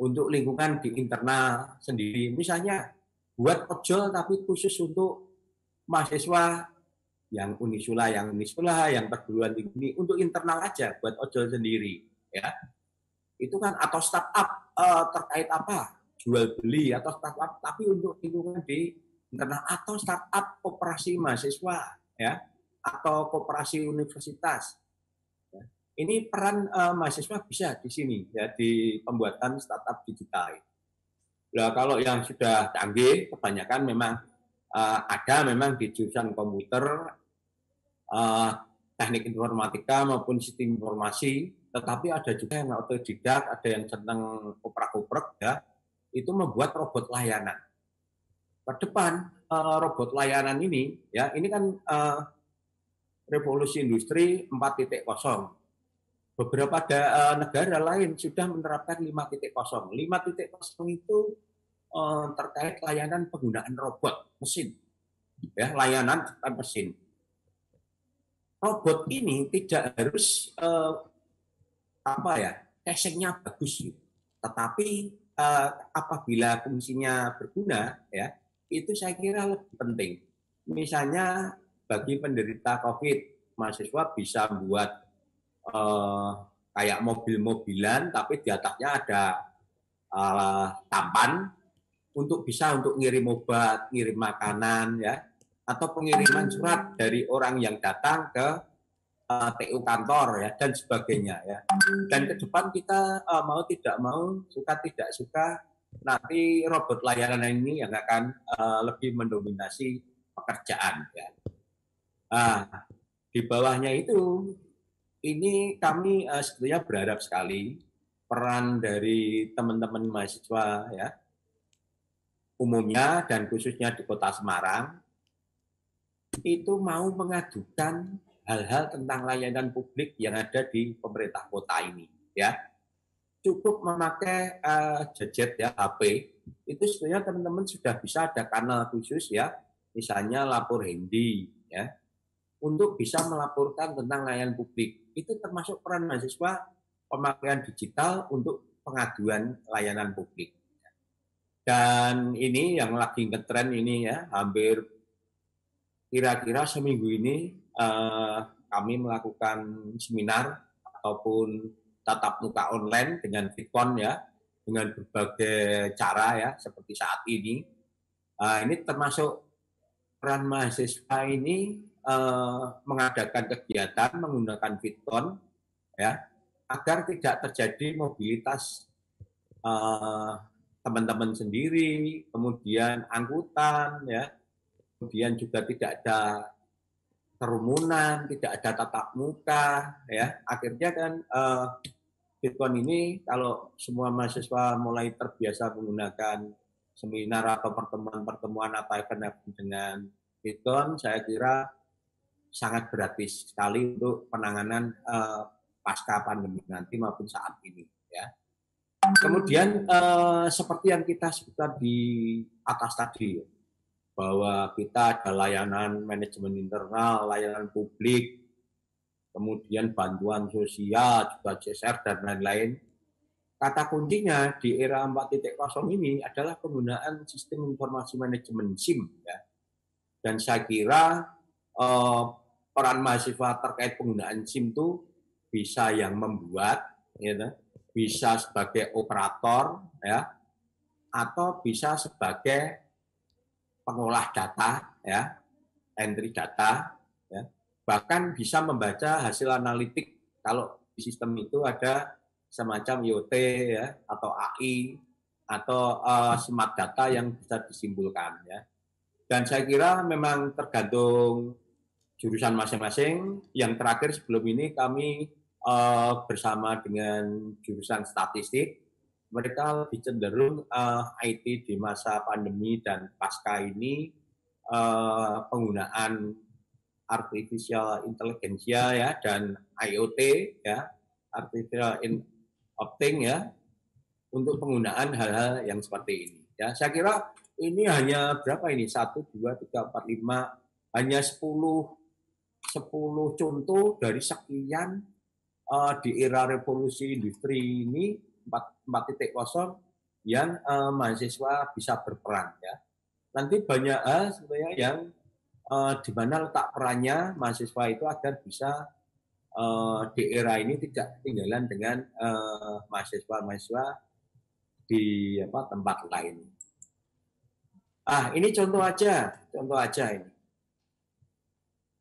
Speaker 5: untuk lingkungan di internal sendiri. Misalnya buat ojol tapi khusus untuk mahasiswa yang unisula, yang unisula, yang perguruan tinggi untuk internal aja buat ojol sendiri, ya. Itu kan atau startup uh, terkait apa jual beli atau startup tapi untuk lingkungan di internal atau startup koperasi mahasiswa, ya atau koperasi universitas ini peran uh, mahasiswa bisa di sini ya di pembuatan startup digital. Nah, kalau yang sudah canggih kebanyakan memang uh, ada memang di jurusan komputer, uh, teknik informatika maupun sistem informasi, tetapi ada juga yang otodidak, ada yang senang koprak koprak ya, itu membuat robot layanan. Ke depan uh, robot layanan ini ya ini kan uh, revolusi industri 4.0 beberapa da, eh, negara lain sudah menerapkan 5.0. 5.0 itu eh, terkait layanan penggunaan robot mesin. Ya, layanan mesin. Robot ini tidak harus eh, apa ya, casingnya bagus gitu. Tetapi apabila fungsinya berguna ya, itu saya kira lebih penting. Misalnya bagi penderita COVID, mahasiswa bisa buat eh, kayak mobil-mobilan tapi di atasnya ada eh, tampan untuk bisa untuk ngirim obat, ngirim makanan ya atau pengiriman surat dari orang yang datang ke uh, eh, TU kantor ya dan sebagainya ya. Dan ke depan kita uh, mau tidak mau suka tidak suka nanti robot layanan ini yang akan uh, lebih mendominasi pekerjaan ya. Nah, di bawahnya itu ini kami uh, eh, sebetulnya berharap sekali peran dari teman-teman mahasiswa ya umumnya dan khususnya di kota Semarang itu mau mengadukan hal-hal tentang layanan publik yang ada di pemerintah kota ini ya cukup memakai uh, gadget ya HP itu sebetulnya teman-teman sudah bisa ada kanal khusus ya misalnya lapor handy e ya untuk bisa melaporkan tentang layanan publik. Itu termasuk peran mahasiswa pemakaian digital untuk pengaduan layanan publik. Dan ini yang lagi ngetren ini ya, hampir kira-kira seminggu ini eh, kami melakukan seminar ataupun tatap muka online dengan Bitcoin ya, dengan berbagai cara ya, seperti saat ini. Eh, ini termasuk peran mahasiswa ini Eh, mengadakan kegiatan menggunakan Bitcoin ya agar tidak terjadi mobilitas teman eh, teman-teman sendiri, kemudian angkutan ya, kemudian juga tidak ada kerumunan, tidak ada tatap muka ya. Akhirnya kan uh, Bitcoin ini kalau semua mahasiswa mulai terbiasa menggunakan seminar atau pertemuan-pertemuan apa yang dengan Bitcoin, saya kira sangat gratis sekali untuk penanganan uh, pasca pandemi nanti maupun saat ini ya. Kemudian uh, seperti yang kita sebutkan di atas tadi bahwa kita ada layanan manajemen internal, layanan publik, kemudian bantuan sosial, juga CSR dan lain-lain. Kata kuncinya di era 4.0 ini adalah penggunaan sistem informasi manajemen SIM ya. Dan saya kira eh, peran mahasiswa terkait penggunaan SIM itu bisa yang membuat, ya, bisa sebagai operator, ya, atau bisa sebagai pengolah data, ya, entry data, ya, bahkan bisa membaca hasil analitik kalau di sistem itu ada semacam IoT ya atau AI atau uh, smart data yang bisa disimpulkan ya. Dan saya kira memang tergantung jurusan masing-masing. Yang terakhir sebelum ini kami uh, bersama dengan jurusan statistik. Mereka lebih cenderung uh, eh, IT di masa pandemi dan pasca ini uh, penggunaan artificial intelligence ya dan IoT ya artificial in opting ya untuk penggunaan hal-hal yang seperti ini ya saya kira ini hanya berapa ini satu dua tiga empat lima hanya sepuluh 10 contoh dari sekian uh, di era revolusi industri ini 4.0 yang uh, mahasiswa bisa berperan ya. Nanti banyak hal uh, yang uh, di mana letak perannya mahasiswa itu agar bisa uh, di era ini tidak ketinggalan dengan uh, mahasiswa-mahasiswa di apa tempat lain. Ah, ini contoh aja, contoh aja ini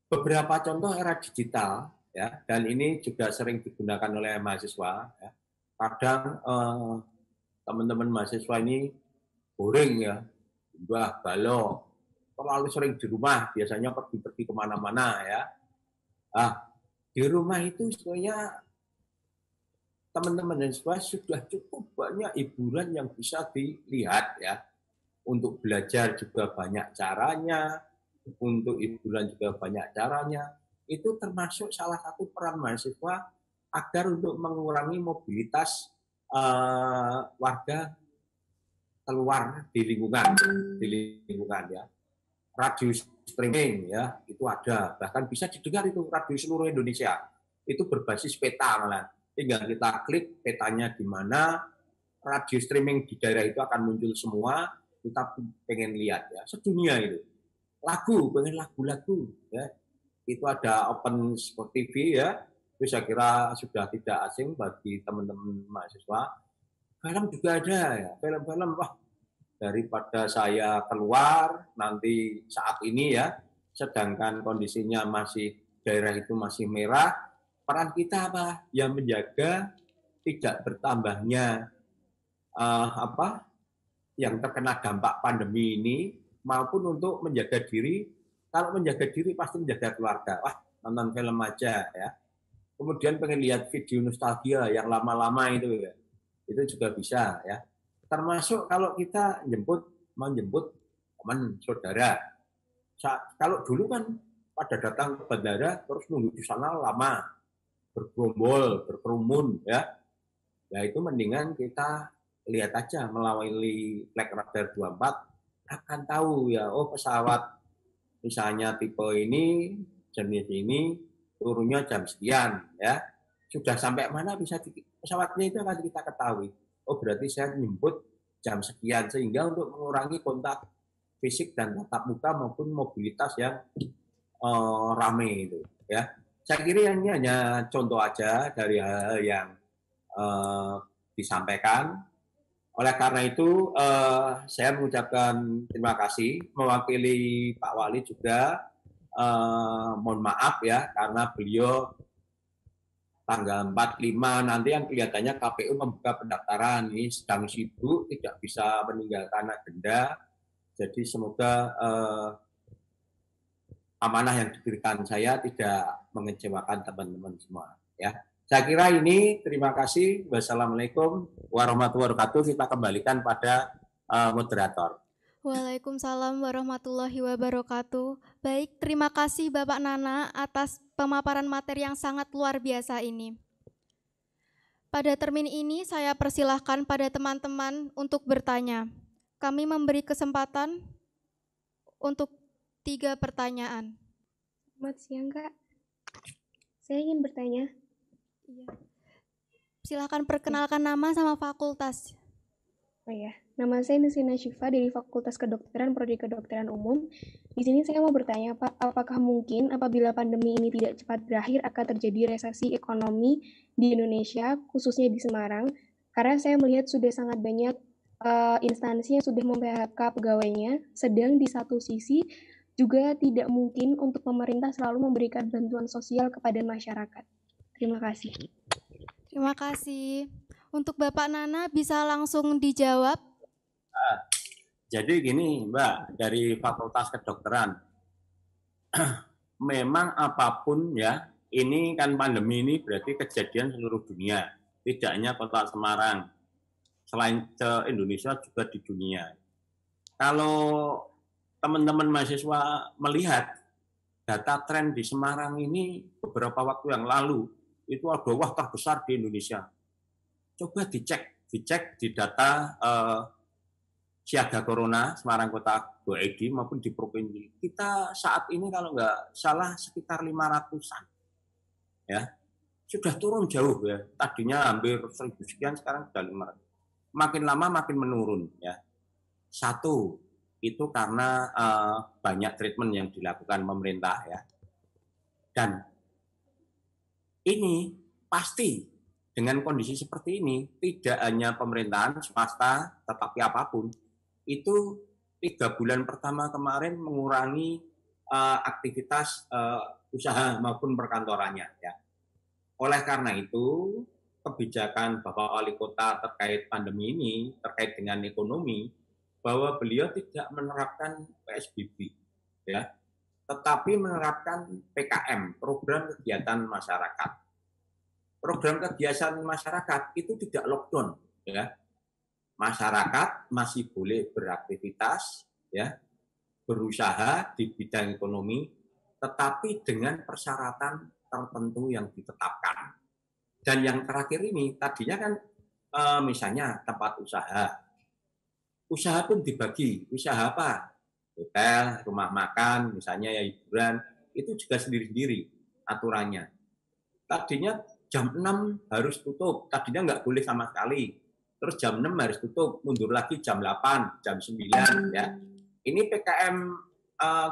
Speaker 5: beberapa contoh era digital ya dan ini juga sering digunakan oleh mahasiswa ya. kadang eh, teman-teman mahasiswa ini boring ya wah balok terlalu sering di rumah biasanya pergi-pergi kemana-mana ya ah di rumah itu sebenarnya teman-teman dan sudah cukup banyak hiburan yang bisa dilihat ya untuk belajar juga banyak caranya untuk hiburan juga banyak caranya. Itu termasuk salah satu peran mahasiswa agar untuk mengurangi mobilitas uh, warga keluar di lingkungan, di lingkungan ya. Radio streaming ya itu ada, bahkan bisa didengar itu radio seluruh Indonesia. Itu berbasis peta malah. Tinggal kita klik petanya di mana, radio streaming di daerah itu akan muncul semua kita pengen lihat ya sedunia itu lagu, pengen lagu-lagu ya. Itu ada open sport TV ya. Itu saya kira sudah tidak asing bagi teman-teman mahasiswa. Film juga ada ya, film-film wah daripada saya keluar nanti saat ini ya, sedangkan kondisinya masih daerah itu masih merah, peran kita apa? Yang menjaga tidak bertambahnya uh, apa yang terkena dampak pandemi ini maupun untuk menjaga diri. Kalau menjaga diri pasti menjaga keluarga. Wah, nonton film aja ya. Kemudian pengen lihat video nostalgia yang lama-lama itu ya. Itu juga bisa ya. Termasuk kalau kita jemput menjemput teman saudara. kalau dulu kan pada datang ke bandara terus nunggu di sana lama, bergerombol, berkerumun ya. Ya itu mendingan kita lihat aja melalui Black Radar 24 akan tahu ya, oh pesawat misalnya tipe ini, jenis ini, turunnya jam sekian ya. Sudah sampai mana bisa di, pesawatnya itu akan kita ketahui. Oh berarti saya nyebut jam sekian sehingga untuk mengurangi kontak fisik dan tatap muka maupun mobilitas yang uh, rame itu ya. Saya kira ini hanya contoh aja dari hal, yang uh, disampaikan oleh karena itu, uh, saya mengucapkan terima kasih mewakili Pak Wali juga. Uh, mohon maaf ya, karena beliau tanggal 45 nanti yang kelihatannya KPU membuka pendaftaran ini sedang sibuk tidak bisa meninggalkan agenda jadi semoga uh, amanah yang diberikan saya tidak mengecewakan teman-teman semua ya saya kira ini terima kasih. Wassalamualaikum warahmatullahi wabarakatuh. Kita kembalikan pada uh, moderator.
Speaker 4: Waalaikumsalam warahmatullahi wabarakatuh. Baik, terima kasih Bapak Nana atas pemaparan materi yang sangat luar biasa ini. Pada termin ini saya persilahkan pada teman-teman untuk bertanya. Kami memberi kesempatan untuk tiga pertanyaan. Selamat siang, Kak. Saya ingin bertanya, Iya. Silahkan perkenalkan nama sama fakultas. Oh iya, nama saya Nusina Syifa dari Fakultas Kedokteran Prodi Kedokteran Umum. Di sini saya mau bertanya, Pak, apakah mungkin apabila pandemi ini tidak cepat berakhir akan terjadi resesi ekonomi di Indonesia, khususnya di Semarang? Karena saya melihat sudah sangat banyak uh, instansi yang sudah memphk pegawainya, sedang di satu sisi juga tidak mungkin untuk pemerintah selalu memberikan bantuan sosial kepada masyarakat. Terima kasih. Terima kasih. Untuk Bapak Nana bisa langsung dijawab. Ah,
Speaker 5: jadi gini Mbak, dari Fakultas Kedokteran, memang apapun ya, ini kan pandemi ini berarti kejadian seluruh dunia, tidak hanya kota Semarang, selain Indonesia juga di dunia. Kalau teman-teman mahasiswa melihat data tren di Semarang ini beberapa waktu yang lalu itu ada wah terbesar di Indonesia. Coba dicek, dicek di data eh, siaga corona Semarang Kota Goedi maupun di provinsi. Kita saat ini kalau nggak salah sekitar 500-an. Ya. Sudah turun jauh ya. Tadinya hampir 1000 sekian sekarang sudah 500. Makin lama makin menurun ya. Satu, itu karena uh, banyak treatment yang dilakukan pemerintah ya. Dan ini pasti dengan kondisi seperti ini tidak hanya pemerintahan swasta tetapi apapun itu tiga bulan pertama kemarin mengurangi uh, aktivitas uh, usaha maupun perkantorannya ya. Oleh karena itu kebijakan Bapak Wali Kota terkait pandemi ini terkait dengan ekonomi bahwa beliau tidak menerapkan PSBB ya tetapi menerapkan PKM, program kegiatan masyarakat. Program kegiatan masyarakat itu tidak lockdown, ya. Masyarakat masih boleh beraktivitas, ya, berusaha di bidang ekonomi, tetapi dengan persyaratan tertentu yang ditetapkan. Dan yang terakhir ini tadinya kan eh, misalnya tempat usaha, usaha pun dibagi, usaha apa? hotel, rumah makan, misalnya ya hiburan, itu juga sendiri-sendiri aturannya. Tadinya jam 6 harus tutup, tadinya nggak boleh sama sekali. Terus jam 6 harus tutup, mundur lagi jam 8, jam 9 hmm. ya. Ini PKM uh, eh,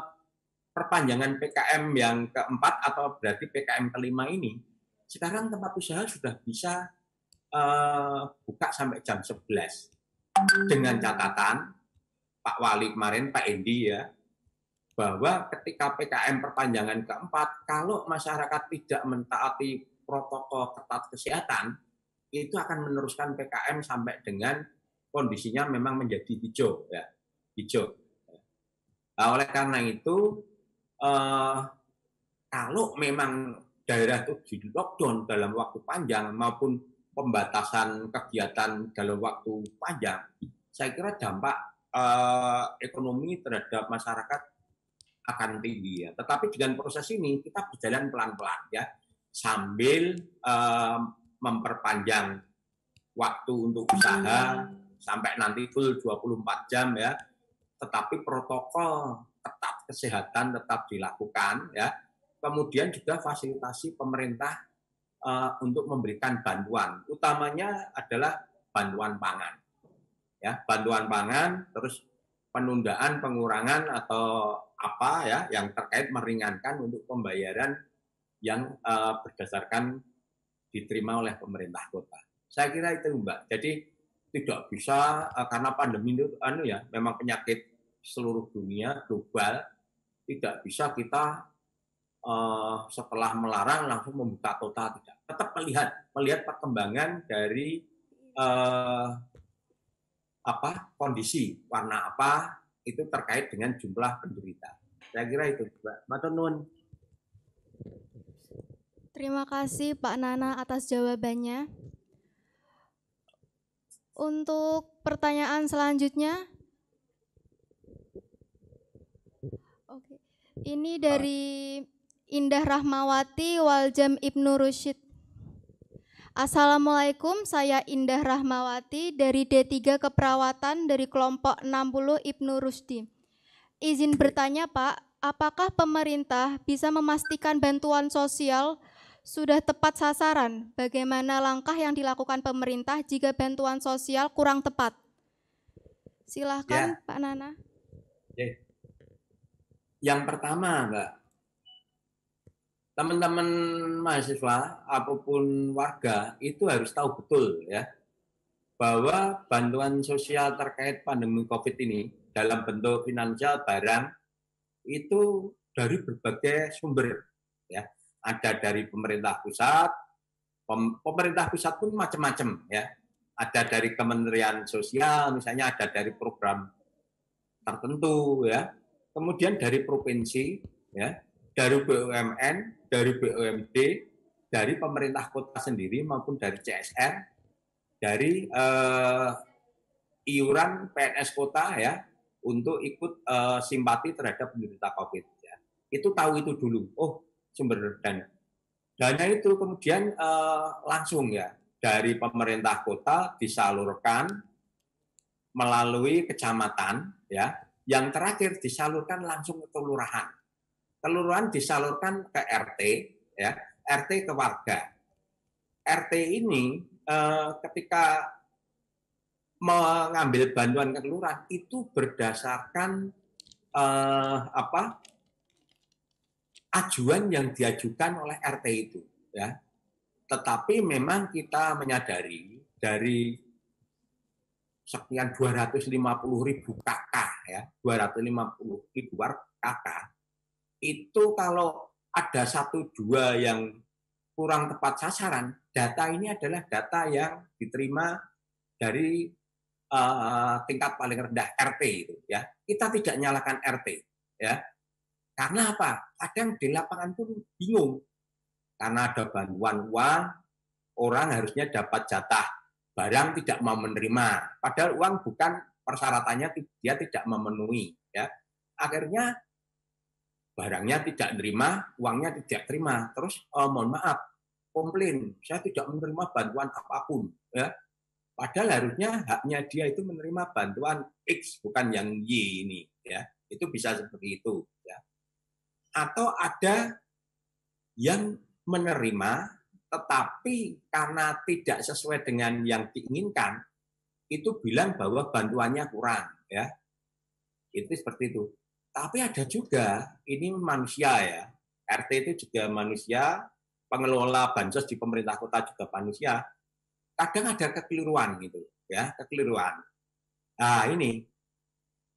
Speaker 5: perpanjangan PKM yang keempat atau berarti PKM kelima ini sekarang tempat usaha sudah bisa uh, buka sampai jam 11 dengan hmm. catatan Pak Wali kemarin, Pak Endi ya, bahwa ketika PKM perpanjangan keempat, kalau masyarakat tidak mentaati protokol ketat kesehatan, itu akan meneruskan PKM sampai dengan kondisinya memang menjadi hijau, ya, hijau. Nah, oleh karena itu, eh, kalau memang daerah itu di lockdown dalam waktu panjang maupun pembatasan kegiatan dalam waktu panjang, saya kira dampak uh, ekonomi terhadap masyarakat akan tinggi ya. Tetapi dengan proses ini kita berjalan pelan-pelan ya sambil uh, memperpanjang waktu untuk usaha sampai nanti full 24 jam ya. Tetapi protokol tetap kesehatan tetap dilakukan ya. Kemudian juga fasilitasi pemerintah uh, untuk memberikan bantuan, utamanya adalah bantuan pangan ya bantuan pangan terus penundaan pengurangan atau apa ya yang terkait meringankan untuk pembayaran yang uh, berdasarkan diterima oleh pemerintah kota. Saya kira itu Mbak. Jadi tidak bisa uh, karena pandemi itu anu ya memang penyakit seluruh dunia global tidak bisa kita uh, setelah melarang langsung membuka total tidak. Tetap melihat melihat perkembangan dari uh, apa kondisi warna apa itu terkait dengan jumlah penderita. Saya kira itu, Mbak. Matur
Speaker 4: Terima kasih Pak Nana atas jawabannya. Untuk pertanyaan selanjutnya, Ini dari Indah Rahmawati Waljam Ibnu Rushid. Assalamualaikum, saya Indah Rahmawati dari D3 Keperawatan dari kelompok 60 Ibnu Rusdi. Izin bertanya Pak, apakah pemerintah bisa memastikan bantuan sosial sudah tepat sasaran? Bagaimana langkah yang dilakukan pemerintah jika bantuan sosial kurang tepat? Silahkan ya. Pak Nana.
Speaker 5: Yang pertama Mbak, teman-teman mahasiswa apapun warga itu harus tahu betul ya bahwa bantuan sosial terkait pandemi COVID ini dalam bentuk finansial barang itu dari berbagai sumber ya ada dari pemerintah pusat pemerintah pusat pun macam-macam ya ada dari kementerian sosial misalnya ada dari program tertentu ya kemudian dari provinsi ya dari BUMN dari BUMD, dari pemerintah kota sendiri maupun dari CSR, dari uh, iuran PNS kota ya untuk ikut uh, simpati terhadap penderita COVID. Ya. Itu tahu itu dulu. Oh sumber dana. Dana itu kemudian uh, langsung ya dari pemerintah kota disalurkan melalui kecamatan ya yang terakhir disalurkan langsung ke kelurahan Kelurahan disalurkan ke RT, ya RT ke warga. RT ini eh, ketika mengambil bantuan ke kelurahan itu berdasarkan eh, apa ajuan yang diajukan oleh RT itu ya tetapi memang kita menyadari dari sekian 250 ribu kakak ya 250 ribu kakak itu kalau ada satu dua yang kurang tepat sasaran, data ini adalah data yang diterima dari uh, tingkat paling rendah RT itu ya. Kita tidak nyalakan RT ya. Karena apa? Kadang di lapangan pun bingung. Karena ada bantuan uang, orang harusnya dapat jatah barang tidak mau menerima. Padahal uang bukan persyaratannya dia tidak memenuhi ya. Akhirnya barangnya tidak terima, uangnya tidak terima. Terus oh, mohon maaf, komplain, saya tidak menerima bantuan apapun. Ya. Padahal harusnya haknya dia itu menerima bantuan X, bukan yang Y ini. Ya. Itu bisa seperti itu. Ya. Atau ada yang menerima, tetapi karena tidak sesuai dengan yang diinginkan, itu bilang bahwa bantuannya kurang. ya Itu seperti itu. Tapi ada juga, ini manusia ya, RT itu juga manusia, pengelola bansos di pemerintah kota juga manusia, kadang ada kekeliruan gitu ya, kekeliruan. Nah ini,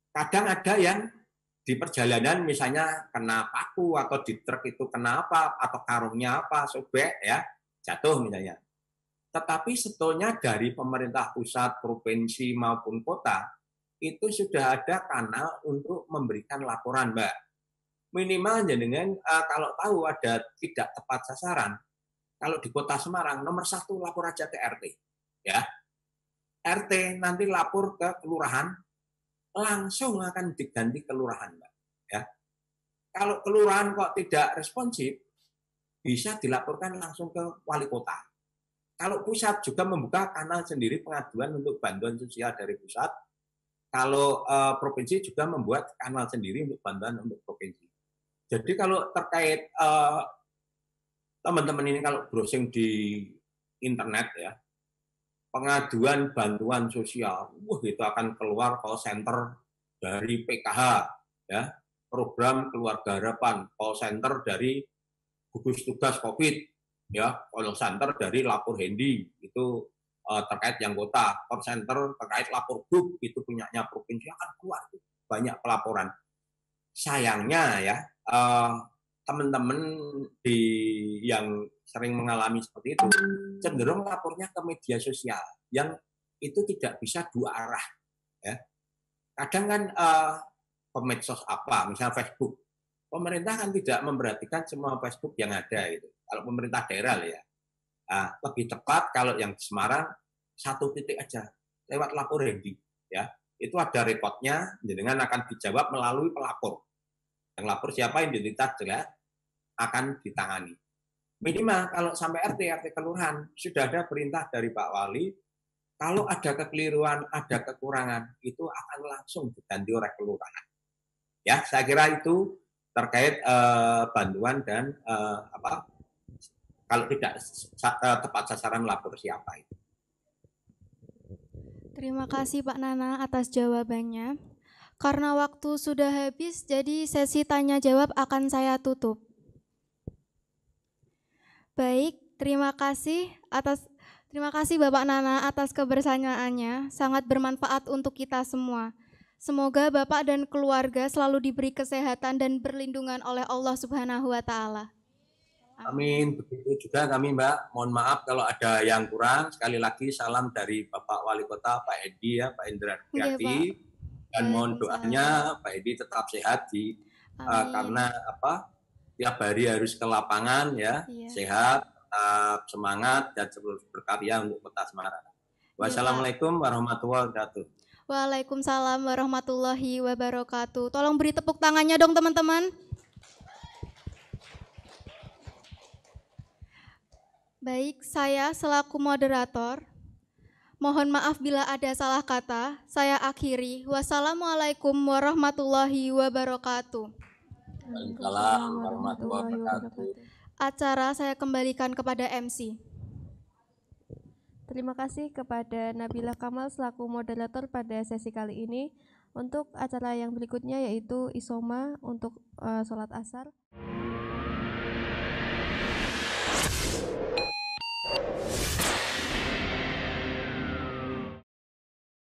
Speaker 5: kadang ada yang di perjalanan misalnya kena paku atau di truk itu kena apa atau karungnya apa sobek ya jatuh misalnya. Tetapi sebetulnya dari pemerintah pusat, provinsi maupun kota itu sudah ada kanal untuk memberikan laporan, Mbak. Minimal jenengan uh, kalau tahu ada tidak tepat sasaran, kalau di Kota Semarang nomor satu lapor aja ke RT, ya. RT nanti lapor ke kelurahan, langsung akan diganti kelurahan, Mbak. Ya. Kalau kelurahan kok tidak responsif, bisa dilaporkan langsung ke wali kota. Kalau pusat juga membuka kanal sendiri pengaduan untuk bantuan sosial dari pusat, kalau uh, provinsi juga membuat kanal sendiri untuk bantuan untuk provinsi. Jadi kalau terkait teman eh, teman-teman ini kalau browsing di internet ya, pengaduan bantuan sosial, wah itu akan keluar call center dari PKH ya, program keluarga harapan, call center dari gugus tugas COVID ya, call center dari lapor handy itu Eh, terkait yang kota, call center terkait lapor grup itu punyanya provinsi akan ya keluar banyak pelaporan. Sayangnya ya eh, teman-teman di yang sering mengalami seperti itu cenderung lapornya ke media sosial yang itu tidak bisa dua arah. Ya. Kadang kan uh, pemedsos apa, misalnya Facebook, pemerintah kan tidak memperhatikan semua Facebook yang ada itu. Kalau pemerintah daerah ya. Nah, lebih tepat kalau yang di Semarang satu titik aja lewat lapor handy ya itu ada rekodnya dengan akan dijawab melalui pelapor yang lapor siapa identitas jelas akan ditangani minimal kalau sampai RT RT kelurahan sudah ada perintah dari Pak Wali kalau ada kekeliruan ada kekurangan itu akan langsung diganti oleh kelurahan ya saya kira itu terkait eh, bantuan dan eh, apa kalau tidak eh, tepat sasaran lapor siapa itu
Speaker 4: Terima kasih Pak Nana atas jawabannya. Karena waktu sudah habis, jadi sesi tanya jawab akan saya tutup. Baik, terima kasih atas terima kasih Bapak Nana atas kebersamaannya, sangat bermanfaat untuk kita semua. Semoga Bapak dan keluarga selalu diberi kesehatan dan berlindungan oleh Allah Subhanahu wa taala. Amin.
Speaker 5: Begitu juga kami Mbak. Mohon maaf kalau ada yang kurang. Sekali lagi salam dari Bapak Wali Kota Pak Edi ya, Pak Indra iya, Riyadi. Dan mohon doanya Pak Edi tetap sehat di uh, karena apa? Tiap hari harus ke lapangan ya, ya. sehat, tetap semangat dan terus berkarya untuk Kota Semarang. Iya, Wassalamualaikum warahmatullahi wabarakatuh.
Speaker 4: Waalaikumsalam warahmatullahi wabarakatuh. Tolong beri tepuk tangannya dong teman-teman. Baik, saya selaku moderator. Mohon maaf bila ada salah kata. Saya akhiri. Wassalamualaikum warahmatullahi wabarakatuh.
Speaker 1: Waalaikumsalam warahmatullahi wabarakatuh.
Speaker 4: Acara saya kembalikan kepada MC.
Speaker 1: Terima kasih kepada Nabila Kamal selaku moderator pada sesi kali ini. Untuk acara yang berikutnya yaitu isoma untuk uh, sholat asar.